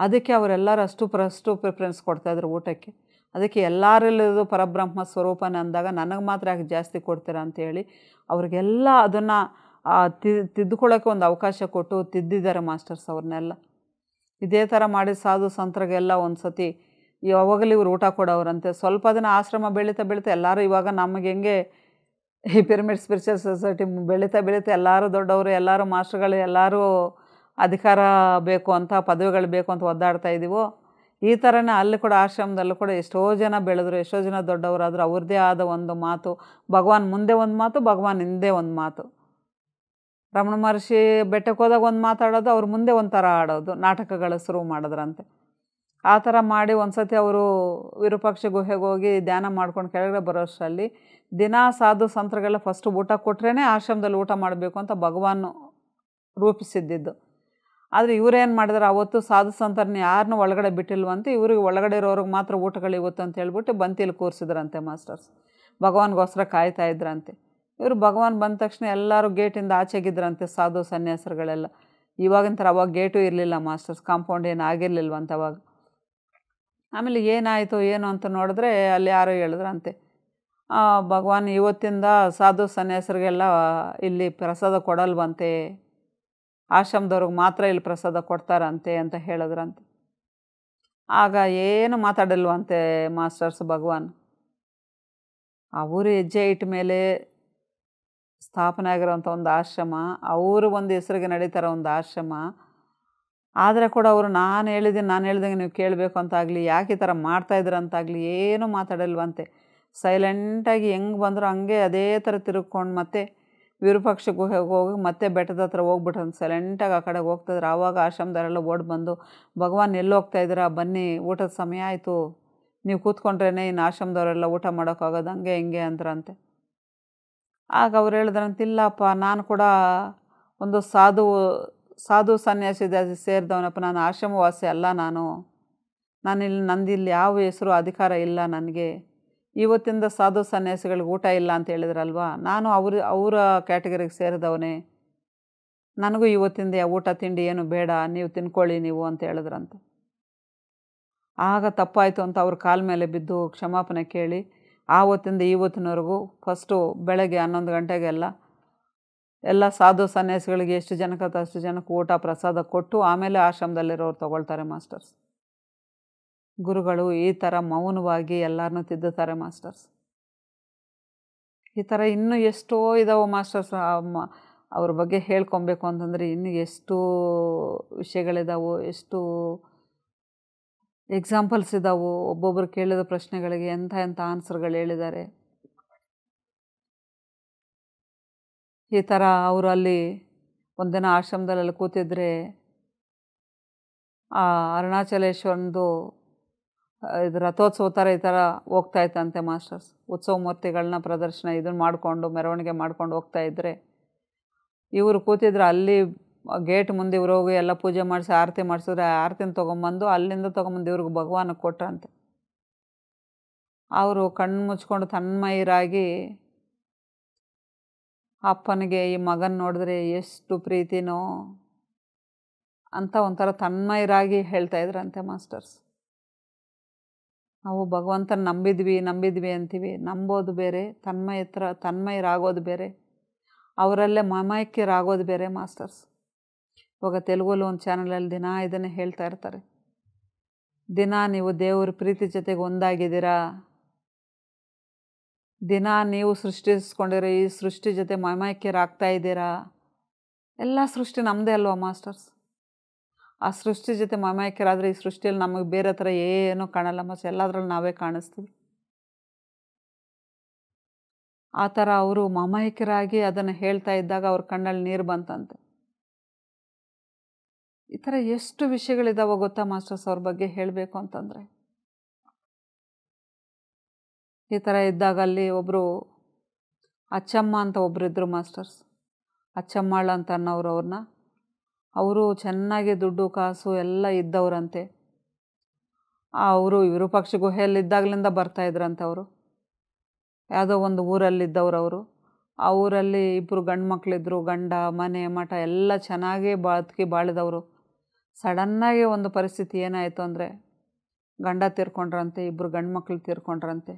ಅದಕ್ಕೆ ಅವರೆಲ್ಲರೂ ಅಷ್ಟು ಪ್ರ ಅಷ್ಟು ಪ್ರಿಫರೆನ್ಸ್ ಕೊಡ್ತಾಯಿದ್ರು ಊಟಕ್ಕೆ ಅದಕ್ಕೆ ಎಲ್ಲರಲ್ಲೂ ಪರಬ್ರಹ್ಮ ಸ್ವರೂಪನೇ ಅಂದಾಗ ನನಗೆ ಮಾತ್ರ ಯಾಕೆ ಜಾಸ್ತಿ ಕೊಡ್ತೀರ ಅಂತೇಳಿ ಅವ್ರಿಗೆಲ್ಲ ಅದನ್ನು ತಿದ್ದುಕೊಳ್ಳೋಕ್ಕೆ ಒಂದು ಅವಕಾಶ ಕೊಟ್ಟು ತಿದ್ದಿದ್ದಾರೆ ಮಾಸ್ಟರ್ಸ್ ಅವ್ರನ್ನೆಲ್ಲ ಇದೇ ಥರ ಮಾಡಿ ಸಾಧು ಸಂತರಿಗೆಲ್ಲ ಒಂದು ಸತಿ ಯಾವಾಗಲೂ ಇವರು ಊಟ ಕೊಡೋರಂತೆ ಸ್ವಲ್ಪ ದಿನ ಆಶ್ರಮ ಬೆಳೀತಾ ಬೆಳೀತಾ ಎಲ್ಲರೂ ಇವಾಗ ನಮಗೆ ಹೆಂಗೆ ಈ ಪಿರಮಿಡ್ ಸ್ಪಿರಿಚುವಲ್ ಸೊಸೈಟಿ ಬೆಳೀತಾ ಬೆಳೀತಾ ಎಲ್ಲರೂ ದೊಡ್ಡವರು ಎಲ್ಲರೂ ಮಾಸ್ಟರ್ಗಳು ಎಲ್ಲರೂ ಅಧಿಕಾರ ಬೇಕು ಅಂತ ಪದವಿಗಳು ಬೇಕು ಅಂತ ಒದ್ದಾಡ್ತಾ ಇದ್ದೀವೋ ಈ ಥರನೇ ಅಲ್ಲಿ ಕೂಡ ಆಶ್ರಮದಲ್ಲೂ ಕೂಡ ಎಷ್ಟೋ ಜನ ಬೆಳೆದ್ರು ಎಷ್ಟೋ ಜನ ದೊಡ್ಡವರಾದರೂ ಅವ್ರದ್ದೇ ಆದ ಒಂದು ಮಾತು ಭಗವಾನ್ ಮುಂದೆ ಒಂದು ಮಾತು ಭಗವಾನ್ ಹಿಂದೆ ಒಂದು ಮಾತು ರಮಣ ಮಹರ್ಷಿ ಬೆಟ್ಟಕ್ಕೆ ಹೋದಾಗ ಒಂದು ಮಾತಾಡೋದು ಅವ್ರ ಮುಂದೆ ಒಂಥರ ಆಡೋದು ನಾಟಕಗಳು ಶುರು ಮಾಡಿದ್ರಂತೆ ಆ ಥರ ಮಾಡಿ ಒಂದು ಸತಿ ಅವರು ವಿರೂಪಾಕ್ಷ ಗುಹೆಗೆ ಹೋಗಿ ಧ್ಯಾನ ಮಾಡ್ಕೊಂಡು ಕೆಳಗಡೆ ಬರೋಷ್ಟರಲ್ಲಿ ದಿನ ಸಾಧು ಸಂತರುಗೆಲ್ಲ ಫಸ್ಟ್ ಊಟ ಕೊಟ್ರೇ ಆಶ್ರಮದಲ್ಲಿ ಊಟ ಮಾಡಬೇಕು ಅಂತ ಭಗವಾನ್ ರೂಪಿಸಿದ್ದಿದ್ದು ಆದರೆ ಇವರೇನು ಮಾಡಿದ್ರು ಅವತ್ತು ಸಾಧು ಸಂತರನ್ನ ಯಾರನ್ನೂ ಒಳಗಡೆ ಬಿಟ್ಟಿಲ್ವಂತೆ ಇವ್ರಿಗೆ ಒಳಗಡೆ ಇರೋರಿಗೆ ಮಾತ್ರ ಊಟಗಳು ಇವತ್ತು ಅಂತ ಹೇಳ್ಬಿಟ್ಟು ಬಂತಿಲ್ಲಿ ಕೂರಿಸಿದ್ರಂತೆ ಮಾಸ್ಟರ್ಸ್ ಭಗವಾನ್ಗೋಸ್ಕರ ಕಾಯ್ತಾ ಇದ್ರಂತೆ ಇವರು ಭಗವಾನ್ ಬಂದ ತಕ್ಷಣ ಎಲ್ಲರೂ ಗೇಟಿಂದ ಆಚೆಗಿದ್ರಂತೆ ಸಾಧು ಸನ್ಯಾಸರುಗಳೆಲ್ಲ ಇವಾಗಿನ ಥರ ಅವಾಗ ಗೇಟು ಇರಲಿಲ್ಲ ಮಾಸ್ಟರ್ಸ್ ಕಾಂಪೌಂಡ್ ಏನು ಆಗಿರಲಿಲ್ವಂತ ಅವಾಗ ಆಮೇಲೆ ಏನಾಯಿತು ಏನು ಅಂತ ನೋಡಿದ್ರೆ ಅಲ್ಲಿ ಯಾರೋ ಹೇಳಿದ್ರಂತೆ ಭಗವಾನ್ ಇವತ್ತಿಂದ ಸಾಧು ಸನ್ಯಾಸರಿಗೆಲ್ಲ ಇಲ್ಲಿ ಪ್ರಸಾದ ಕೊಡಲ್ವಂತೆ ಆಶ್ರಮದವ್ರಿಗೆ ಮಾತ್ರ ಇಲ್ಲಿ ಪ್ರಸಾದ ಕೊಡ್ತಾರಂತೆ ಅಂತ ಹೇಳಿದ್ರಂತೆ ಆಗ ಏನು ಮಾತಾಡಲ್ವಂತೆ ಮಾಸ್ಟರ್ಸ್ ಭಗವಾನ್ ಅವರು ಹೆಜ್ಜೆ ಇಟ್ಟ ಮೇಲೆ ಸ್ಥಾಪನೆ ಆಗಿರೋಂಥ ಒಂದು ಆಶ್ರಮ ಅವರು ಒಂದು ಹೆಸರಿಗೆ ನಡೀತಾರೋ ಒಂದು ಆಶ್ರಮ ಆದರೆ ಕೂಡ ಅವರು ನಾನು ಹೇಳಿದ್ದೀನಿ ನಾನು ಹೇಳ್ದಂಗೆ ನೀವು ಕೇಳಬೇಕು ಅಂತಾಗಲಿ ಯಾಕೆ ಈ ಥರ ಮಾಡ್ತಾಯಿದ್ರು ಅಂತಾಗಲಿ ಏನೂ ಮಾತಾಡಲ್ವಂತೆ ಸೈಲೆಂಟಾಗಿ ಹೆಂಗೆ ಬಂದರೂ ಹಂಗೆ ಅದೇ ಥರ ತಿರುಗ್ಕೊಂಡು ಮತ್ತೆ ಗುಹೆಗೆ ಹೋಗಿ ಮತ್ತೆ ಬೆಟ್ಟದ ಹತ್ರ ಹೋಗ್ಬಿಟ್ರಂತ ಸೈಲೆಂಟಾಗಿ ಆ ಕಡೆ ಹೋಗ್ತಾಯಿದ್ರು ಆವಾಗ ಆಶ್ರಮದವರೆಲ್ಲ ಓಡಿ ಬಂದು ಭಗವಾನ್ ಎಲ್ಲಿ ಹೋಗ್ತಾಯಿದ್ರ ಬನ್ನಿ ಊಟದ ಸಮಯ ಆಯಿತು ನೀವು ಕೂತ್ಕೊಂಡ್ರೇ ಇನ್ನು ಆಶ್ರಮದವರೆಲ್ಲ ಊಟ ಮಾಡೋಕ್ಕಾಗೋದು ಹಂಗೆ ಹಿಂಗೆ ಅಂತಾರಂತೆ ಆಗ ಅವ್ರು ಹೇಳಿದ್ರಂತಿಲ್ಲಪ್ಪ ನಾನು ಕೂಡ ಒಂದು ಸಾಧು ಸಾಧು ಸನ್ಯಾಸಿ ಸೇರಿದವನಪ್ಪ ನಾನು ಆಶ್ರಮವಾಸಿ ಅಲ್ಲ ನಾನು ನಾನಿಲ್ಲಿ ನಂದಿಲ್ಲಿ ಯಾವ ಹೆಸರು ಅಧಿಕಾರ ಇಲ್ಲ ನನಗೆ ಇವತ್ತಿಂದ ಸಾಧು ಸನ್ಯಾಸಿಗಳಿಗೆ ಊಟ ಇಲ್ಲ ಅಂತ ಹೇಳಿದ್ರಲ್ವ ನಾನು ಅವ್ರ ಅವರ ಕ್ಯಾಟಗರಿಗೆ ಸೇರಿದವನೇ ನನಗೂ ಇವತ್ತಿಂದ ಊಟ ತಿಂಡಿ ಏನು ಬೇಡ ನೀವು ತಿನ್ಕೊಳ್ಳಿ ನೀವು ಅಂತ ಹೇಳಿದ್ರಂತೆ ಆಗ ತಪ್ಪಾಯಿತು ಅಂತ ಅವ್ರ ಕಾಲ ಮೇಲೆ ಬಿದ್ದು ಕ್ಷಮಾಪಣೆ ಕೇಳಿ ಆವತ್ತಿಂದ ಇವತ್ತಿನವರೆಗೂ ಫಸ್ಟು ಬೆಳಗ್ಗೆ ಹನ್ನೊಂದು ಗಂಟೆಗೆಲ್ಲ ಎಲ್ಲ ಸಾಧು ಸನ್ಯಾಸಿಗಳಿಗೆ ಎಷ್ಟು ಜನಕ್ಕೆ ಅಷ್ಟು ಜನಕ್ಕೆ ಊಟ ಪ್ರಸಾದ ಕೊಟ್ಟು ಆಮೇಲೆ ಆಶ್ರಮದಲ್ಲಿರೋರು ತಗೊಳ್ತಾರೆ ಮಾಸ್ಟರ್ಸ್ ಗುರುಗಳು ಈ ಥರ ಮೌನವಾಗಿ ಎಲ್ಲರನ್ನು ತಿದ್ದುತ್ತಾರೆ ಮಾಸ್ಟರ್ಸ್ ಈ ಥರ ಇನ್ನೂ ಎಷ್ಟೋ ಇದಾವೆ ಮಾಸ್ಟರ್ಸ್ ಅವ್ರ ಬಗ್ಗೆ ಹೇಳ್ಕೊಬೇಕು ಅಂತಂದರೆ ಇನ್ನೂ ಎಷ್ಟು ವಿಷಯಗಳಿದಾವೆ ಎಷ್ಟು ಎಕ್ಸಾಂಪಲ್ಸ್ ಇದ್ದಾವೆ ಒಬ್ಬೊಬ್ರು ಕೇಳಿದ ಪ್ರಶ್ನೆಗಳಿಗೆ ಎಂಥ ಎಂಥ ಆನ್ಸರ್ಗಳು ಹೇಳಿದ್ದಾರೆ ಈ ಥರ ಅವರು ಅಲ್ಲಿ ಒಂದಿನ ಆಶ್ರಮದಲ್ಲಿ ಕೂತಿದ್ದರೆ ಆ ಅರುಣಾಚಲೇಶ್ವರಂದು ಇದು ರಥೋತ್ಸವ ಥರ ಈ ಥರ ಹೋಗ್ತಾ ಇತ್ತಂತೆ ಮಾಸ್ಟರ್ಸ್ ಉತ್ಸವ ಮೂರ್ತಿಗಳನ್ನ ಪ್ರದರ್ಶನ ಇದನ್ನು ಮಾಡಿಕೊಂಡು ಮೆರವಣಿಗೆ ಮಾಡ್ಕೊಂಡು ಹೋಗ್ತಾ ಇವರು ಕೂತಿದ್ರೆ ಅಲ್ಲಿ ಗೇಟ್ ಮುಂದೆ ಇವ್ರು ಹೋಗಿ ಎಲ್ಲ ಪೂಜೆ ಮಾಡಿಸಿ ಆರತಿ ಮಾಡಿಸಿದ್ರೆ ಆರತಿನ ತೊಗೊಂಬಂದು ಅಲ್ಲಿಂದ ತೊಗೊಂಬಂದು ಇವ್ರಿಗೆ ಭಗವಾನ ಕೊಟ್ರಂತೆ ಅವರು ಕಣ್ಣು ಮುಚ್ಕೊಂಡು ತನ್ಮಯರಾಗಿ ಅಪ್ಪನಿಗೆ ಈ ಮಗನ ನೋಡಿದ್ರೆ ಎಷ್ಟು ಪ್ರೀತಿನೋ ಅಂತ ಒಂಥರ ತನ್ಮಯರಾಗಿ ಹೇಳ್ತಾ ಇದ್ರಂತೆ ಮಾಸ್ಟರ್ಸ್ ನಾವು ಭಗವಂತನ ನಂಬಿದ್ವಿ ನಂಬಿದ್ವಿ ಅಂತೀವಿ ನಂಬೋದು ಬೇರೆ ತನ್ಮಯ ಹತ್ರ ತನ್ಮಯರಾಗೋದು ಬೇರೆ ಅವರಲ್ಲೇ ಮಮೈಕ್ಯರಾಗೋದು ಬೇರೆ ಮಾಸ್ಟರ್ಸ್ ಇವಾಗ ತೆಲುಗಲ್ಲಿ ಒಂದು ಚಾನಲಲ್ಲಿ ದಿನ ಇದನ್ನೇ ಹೇಳ್ತಾ ಇರ್ತಾರೆ ದಿನ ನೀವು ದೇವ್ರ ಪ್ರೀತಿ ಜೊತೆಗೆ ಒಂದಾಗಿದ್ದೀರಾ ದಿನ ನೀವು ಸೃಷ್ಟಿಸ್ಕೊಂಡಿರೋ ಈ ಸೃಷ್ಟಿ ಜೊತೆ ಮೈಮೈಕ್ಯರಾಗ್ತಾ ಇದ್ದೀರಾ ಎಲ್ಲ ಸೃಷ್ಟಿ ನಮ್ಮದೇ ಅಲ್ವಾ ಮಾಸ್ಟರ್ಸ್ ಆ ಸೃಷ್ಟಿ ಜೊತೆ ಮೈಮೈಕ್ಯರಾದರೆ ಈ ಸೃಷ್ಟಿಯಲ್ಲಿ ನಮಗೆ ಬೇರೆ ಥರ ಏನೂ ಕಾಣಲ್ಲ ಮಾಸ್ಟರ್ ಎಲ್ಲದ್ರಲ್ಲಿ ನಾವೇ ಕಾಣಿಸ್ತೀವಿ ಆ ಥರ ಅವರು ಮಮೈಕರಾಗಿ ಅದನ್ನು ಹೇಳ್ತಾ ಇದ್ದಾಗ ಅವ್ರ ಕಣ್ಣಲ್ಲಿ ನೀರು ಬಂತಂತೆ ಈ ಥರ ಎಷ್ಟು ವಿಷಯಗಳಿದ್ದಾವೆ ಗೊತ್ತಾ ಮಾಸ್ಟರ್ಸ್ ಅವ್ರ ಬಗ್ಗೆ ಹೇಳಬೇಕು ಅಂತಂದರೆ ಈ ಥರ ಇದ್ದಾಗ ಅಲ್ಲಿ ಒಬ್ಬರು ಅಚ್ಚಮ್ಮ ಅಂತ ಒಬ್ಬರಿದ್ದರು ಮಾಸ್ಟರ್ಸ್ ಅಚ್ಚಮ್ಮಾಳ ಅಂತ ಅನ್ನೋರು ಅವ್ರನ್ನ ಅವರು ಚೆನ್ನಾಗಿ ದುಡ್ಡು ಕಾಸು ಎಲ್ಲ ಇದ್ದವರಂತೆ ಅವರು ಗುಹೆಯಲ್ಲಿ ಗುಹೆಯಲ್ಲಿದ್ದಾಗಲಿಂದ ಬರ್ತಾಯಿದ್ರಂತೆ ಅವರು ಯಾವುದೋ ಒಂದು ಊರಲ್ಲಿದ್ದವ್ರು ಅವರು ಆ ಊರಲ್ಲಿ ಇಬ್ಬರು ಗಂಡು ಮಕ್ಕಳಿದ್ರು ಗಂಡ ಮನೆ ಮಠ ಎಲ್ಲ ಚೆನ್ನಾಗಿ ಬದುಕಿ ಬಾಳಿದವರು ಸಡನ್ನಾಗಿ ಒಂದು ಪರಿಸ್ಥಿತಿ ಏನಾಯಿತು ಅಂದರೆ ಗಂಡ ತೀರ್ಕೊಂಡ್ರಂತೆ ಇಬ್ಬರು ಗಂಡು ಮಕ್ಕಳು ತೀರ್ಕೊಂಡ್ರಂತೆ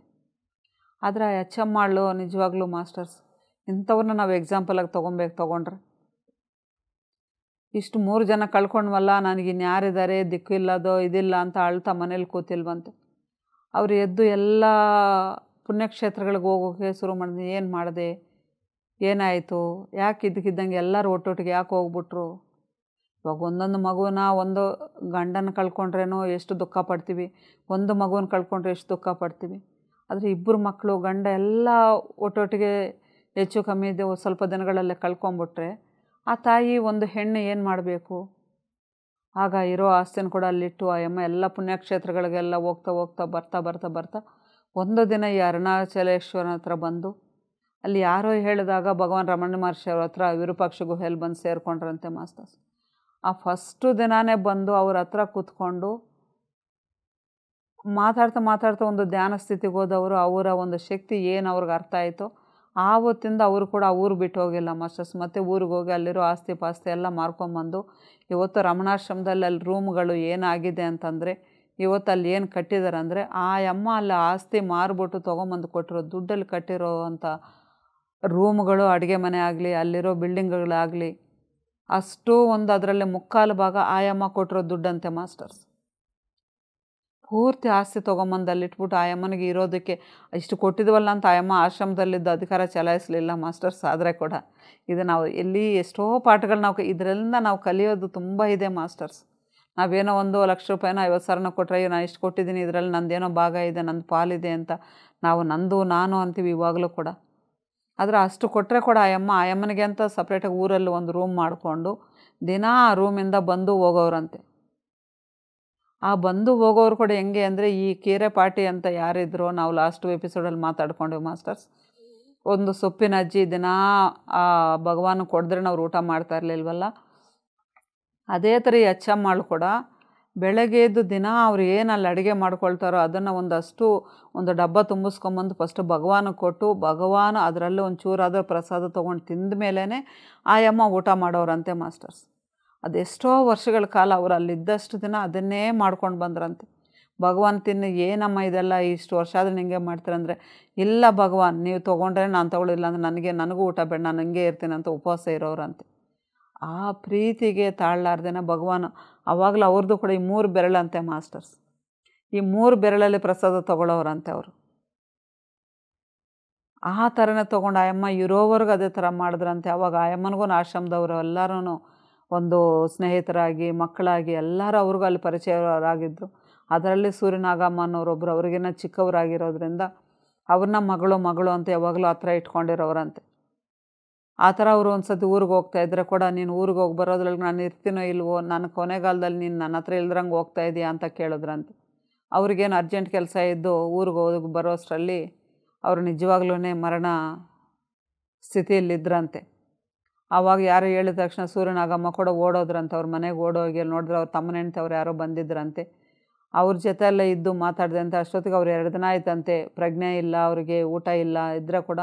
ಆದರೆ ಎಚ್ ಎಮ್ ಮಾಡಲು ನಿಜವಾಗ್ಲೂ ಮಾಸ್ಟರ್ಸ್ ಇಂಥವ್ರನ್ನ ನಾವು ಎಕ್ಸಾಂಪಲಾಗಿ ತೊಗೊಬೇಕು ತೊಗೊಂಡ್ರೆ ಇಷ್ಟು ಮೂರು ಜನ ಕಳ್ಕೊಂಡ್ವಲ್ಲ ನನಗಿನ್ಯಾರಿದ್ದಾರೆ ದಿಕ್ಕಿಲ್ಲದೋ ಇದಿಲ್ಲ ಅಂತ ಅಳ್ತಾ ಮನೇಲಿ ಕೂತಿಲ್ವಂತೆ ಅವರು ಎದ್ದು ಎಲ್ಲ ಪುಣ್ಯಕ್ಷೇತ್ರಗಳಿಗೆ ಹೋಗೋಕ್ಕೆ ಶುರು ಮಾಡಿದೆ ಏನು ಮಾಡಿದೆ ಏನಾಯಿತು ಯಾಕೆ ಇದಕ್ಕಿದ್ದಂಗೆ ಎಲ್ಲರೂ ಒಟ್ಟೊಟ್ಟಿಗೆ ಯಾಕೆ ಹೋಗ್ಬಿಟ್ರು ಇವಾಗ ಒಂದೊಂದು ಮಗುವನ್ನ ಒಂದು ಗಂಡನ ಕಳ್ಕೊಂಡ್ರೇನೋ ಎಷ್ಟು ದುಃಖ ಪಡ್ತೀವಿ ಒಂದು ಮಗುವನ್ನ ಕಳ್ಕೊಂಡ್ರೆ ಎಷ್ಟು ದುಃಖ ಪಡ್ತೀವಿ ಆದರೆ ಇಬ್ಬರು ಮಕ್ಕಳು ಗಂಡ ಎಲ್ಲ ಒಟ್ಟೊಟ್ಟಿಗೆ ಹೆಚ್ಚು ಕಮ್ಮಿ ಇದೆ ಸ್ವಲ್ಪ ದಿನಗಳಲ್ಲೇ ಕಳ್ಕೊಂಬಿಟ್ರೆ ಆ ತಾಯಿ ಒಂದು ಹೆಣ್ಣು ಏನು ಮಾಡಬೇಕು ಆಗ ಇರೋ ಆಸ್ತಿನ ಕೂಡ ಅಲ್ಲಿಟ್ಟು ಆ ಎಮ್ಮ ಎಲ್ಲ ಪುಣ್ಯಕ್ಷೇತ್ರಗಳಿಗೆಲ್ಲ ಹೋಗ್ತಾ ಹೋಗ್ತಾ ಬರ್ತಾ ಬರ್ತಾ ಬರ್ತಾ ಒಂದು ದಿನ ಈ ಅರುಣಾಚಲೇಶ್ವರನ ಹತ್ರ ಬಂದು ಅಲ್ಲಿ ಯಾರೋ ಹೇಳಿದಾಗ ಭಗವಾನ್ ರಮಣ ಮಹರ್ಷಿ ಅವ್ರ ಹತ್ರ ವಿರೂಪಾಕ್ಷ ಗುಹೆಯಲ್ಲಿ ಬಂದು ಸೇರಿಕೊಂಡ್ರಂತೆ ಮಾಸ್ತಾಸ್ ಆ ಫಸ್ಟು ದಿನಾನೇ ಬಂದು ಅವ್ರ ಹತ್ರ ಕೂತ್ಕೊಂಡು ಮಾತಾಡ್ತಾ ಮಾತಾಡ್ತಾ ಒಂದು ಧ್ಯಾನ ಸ್ಥಿತಿಗೆ ಹೋದವರು ಅವರ ಒಂದು ಶಕ್ತಿ ಏನು ಅವ್ರಿಗೆ ಅರ್ಥ ಆಯಿತು ಆವತ್ತಿಂದ ಅವರು ಕೂಡ ಊರು ಬಿಟ್ಟು ಹೋಗಿಲ್ಲ ಮಾಸ್ಟರ್ಸ್ ಮತ್ತು ಊರಿಗೆ ಹೋಗಿ ಅಲ್ಲಿರೋ ಆಸ್ತಿ ಪಾಸ್ತಿ ಎಲ್ಲ ಮಾರ್ಕೊಂಬಂದು ಇವತ್ತು ರಮಣಾಶ್ರಮದಲ್ಲಿ ಅಲ್ಲಿ ರೂಮ್ಗಳು ಏನಾಗಿದೆ ಅಂತಂದರೆ ಇವತ್ತು ಅಲ್ಲಿ ಏನು ಕಟ್ಟಿದ್ದಾರೆ ಅಂದರೆ ಆ ಅಮ್ಮ ಅಲ್ಲಿ ಆಸ್ತಿ ಮಾರಿಬಿಟ್ಟು ತೊಗೊಂಬಂದು ಕೊಟ್ಟಿರೋ ದುಡ್ಡಲ್ಲಿ ಕಟ್ಟಿರೋ ಅಂಥ ರೂಮ್ಗಳು ಅಡುಗೆ ಮನೆ ಆಗಲಿ ಅಲ್ಲಿರೋ ಬಿಲ್ಡಿಂಗ್ಗಳಾಗಲಿ ಅಷ್ಟು ಒಂದು ಅದರಲ್ಲಿ ಮುಕ್ಕಾಲು ಭಾಗ ಆಯಮ್ಮ ಕೊಟ್ಟಿರೋ ದುಡ್ಡಂತೆ ಮಾಸ್ಟರ್ಸ್ ಪೂರ್ತಿ ಆಸ್ತಿ ತೊಗೊಂಬಂದು ಆ ಆಯಮ್ಮನಿಗೆ ಇರೋದಕ್ಕೆ ಇಷ್ಟು ಕೊಟ್ಟಿದ್ವಲ್ಲ ಅಂತ ಆಯಮ್ಮ ಆಶ್ರಮದಲ್ಲಿದ್ದ ಅಧಿಕಾರ ಚಲಾಯಿಸಲಿಲ್ಲ ಮಾಸ್ಟರ್ಸ್ ಆದರೆ ಕೂಡ ಇದು ನಾವು ಎಲ್ಲಿ ಎಷ್ಟೋ ಪಾಠಗಳು ನಾವು ಇದರಿಂದ ನಾವು ಕಲಿಯೋದು ತುಂಬ ಇದೆ ಮಾಸ್ಟರ್ಸ್ ನಾವೇನೋ ಒಂದು ಲಕ್ಷ ರೂಪಾಯಿನ ಐವತ್ತು ಸಾವಿರನ ಕೊಟ್ಟರೆ ಅಯ್ಯೋ ನಾನು ಇಷ್ಟು ಕೊಟ್ಟಿದ್ದೀನಿ ಇದರಲ್ಲಿ ನಂದೇನೋ ಭಾಗ ಇದೆ ನಂದು ಪಾಲಿದೆ ಅಂತ ನಾವು ನಂದು ನಾನು ಅಂತೀವಿ ಇವಾಗಲೂ ಕೂಡ ಆದರೆ ಅಷ್ಟು ಕೊಟ್ಟರೆ ಕೂಡ ಆಯಮ್ಮ ಆಯಮ್ಮನಿಗೆ ಅಂತ ಸಪ್ರೇಟಾಗಿ ಊರಲ್ಲಿ ಒಂದು ರೂಮ್ ಮಾಡಿಕೊಂಡು ದಿನ ಆ ರೂಮಿಂದ ಬಂದು ಹೋಗೋರಂತೆ ಆ ಬಂದು ಹೋಗೋರು ಕೂಡ ಹೆಂಗೆ ಅಂದರೆ ಈ ಕೀರೆ ಪಾರ್ಟಿ ಅಂತ ಯಾರಿದ್ರು ನಾವು ಲಾಸ್ಟ್ ಎಪಿಸೋಡಲ್ಲಿ ಮಾತಾಡ್ಕೊಂಡೆವು ಮಾಸ್ಟರ್ಸ್ ಒಂದು ಸೊಪ್ಪಿನ ಅಜ್ಜಿ ದಿನ ಆ ಭಗವಾನ್ ಕೊಡಿದ್ರೆ ನಾವು ಊಟ ಮಾಡ್ತಾ ಇರಲಿಲ್ವಲ್ಲ ಅದೇ ಥರ ಈ ಅಚ್ಚಮ್ಮಳು ಕೂಡ ಬೆಳಗ್ಗೆ ಎದ್ದು ದಿನ ಅವ್ರು ಏನು ಅಲ್ಲಿ ಅಡುಗೆ ಮಾಡ್ಕೊಳ್ತಾರೋ ಅದನ್ನು ಒಂದಷ್ಟು ಒಂದು ಡಬ್ಬ ತುಂಬಿಸ್ಕೊಂಬಂದು ಫಸ್ಟ್ ಭಗವಾನಿಗೆ ಕೊಟ್ಟು ಭಗವಾನ್ ಅದರಲ್ಲೂ ಒಂದು ಚೂರಾದ ಪ್ರಸಾದ ತೊಗೊಂಡು ತಿಂದ ಮೇಲೇ ಆಯಮ್ಮ ಊಟ ಮಾಡೋರಂತೆ ಮಾಸ್ಟರ್ಸ್ ಅದೆಷ್ಟೋ ವರ್ಷಗಳ ಕಾಲ ಅವರು ಅಲ್ಲಿದ್ದಷ್ಟು ದಿನ ಅದನ್ನೇ ಮಾಡ್ಕೊಂಡು ಬಂದ್ರಂತೆ ಭಗವಂತಿನ ಏನಮ್ಮ ಇದೆಲ್ಲ ಇಷ್ಟು ವರ್ಷ ಆದರೆ ನಿಂಗೆ ಮಾಡ್ತೀರಂದರೆ ಇಲ್ಲ ಭಗವಾನ್ ನೀವು ತೊಗೊಂಡ್ರೆ ನಾನು ತೊಗೊಳಿಲ್ಲ ಅಂದರೆ ನನಗೆ ನನಗೂ ಊಟ ಬೇಡ ನಾನು ಹಂಗೆ ಇರ್ತೀನಿ ಅಂತ ಉಪವಾಸ ಇರೋರಂತೆ ಆ ಪ್ರೀತಿಗೆ ತಾಳಲಾರ್ದೇನ ಭಗವಾನ್ ಆವಾಗಲೂ ಅವ್ರದ್ದು ಕೂಡ ಈ ಮೂರು ಬೆರಳಂತೆ ಮಾಸ್ಟರ್ಸ್ ಈ ಮೂರು ಬೆರಳಲ್ಲಿ ಪ್ರಸಾದ ತೊಗೊಳೋರಂತೆ ಅವರು ಆ ಥರನೇ ತೊಗೊಂಡು ಆಯಮ್ಮ ಇರೋವರೆಗೂ ಅದೇ ಥರ ಮಾಡಿದ್ರಂತೆ ಅವಾಗ ಆಯಮ್ಮನಿಗೂ ಆಶ್ರಮದವರು ಎಲ್ಲರೂ ಒಂದು ಸ್ನೇಹಿತರಾಗಿ ಮಕ್ಕಳಾಗಿ ಎಲ್ಲರೂ ಅವ್ರಿಗೂ ಅಲ್ಲಿ ಪರಿಚಯರಾಗಿದ್ದರು ಅದರಲ್ಲಿ ಸೂರ್ಯನಾಗಮ್ಮ ಅನ್ನೋರೊಬ್ಬರು ಅವ್ರಿಗಿನ್ನ ಚಿಕ್ಕವರಾಗಿರೋದ್ರಿಂದ ಅವ್ರನ್ನ ಮಗಳು ಮಗಳು ಅಂತ ಯಾವಾಗಲೂ ಹತ್ರ ಇಟ್ಕೊಂಡಿರೋರಂತೆ ಆ ಥರ ಅವರು ಒಂದು ಸತಿ ಊರಿಗೆ ಇದ್ದರೆ ಕೂಡ ನೀನು ಊರಿಗೆ ಹೋಗಿ ಬರೋದ್ರಲ್ಲಿ ನಾನು ಇರ್ತೀನೋ ಇಲ್ವೋ ನಾನು ಕೊನೆಗಾಲದಲ್ಲಿ ನೀನು ನನ್ನ ಹತ್ರ ಇಲ್ದ್ರಂಗೆ ಹೋಗ್ತಾ ಇದೆಯಾ ಅಂತ ಕೇಳಿದ್ರಂತೆ ಅವ್ರಿಗೇನು ಅರ್ಜೆಂಟ್ ಕೆಲಸ ಇದ್ದು ಊರಿಗೆ ಹೋಗಿ ಬರೋಷ್ಟರಲ್ಲಿ ಅವರು ನಿಜವಾಗ್ಲೂ ಮರಣ ಸ್ಥಿತಿಯಲ್ಲಿದ್ದರಂತೆ ಆವಾಗ ಯಾರೋ ಹೇಳಿದ ತಕ್ಷಣ ಸೂರ್ಯನಾಗಮ್ಮ ಕೂಡ ಓಡೋದ್ರಂತೆ ಅವ್ರ ಮನೆಗೆ ಓಡೋಗಿ ನೋಡಿದ್ರೆ ಅವ್ರ ತಮ್ಮ ಹೆಂಡ್ತಿ ಅವ್ರು ಯಾರೋ ಬಂದಿದ್ರಂತೆ ಅವ್ರ ಎಲ್ಲ ಇದ್ದು ಮಾತಾಡಿದೆ ಅಂತ ಅಷ್ಟೊತ್ತಿಗೆ ಅವ್ರು ಎರಡು ದಿನ ಆಯ್ತಂತೆ ಪ್ರಜ್ಞೆ ಇಲ್ಲ ಅವರಿಗೆ ಊಟ ಇಲ್ಲ ಇದ್ದರೆ ಕೂಡ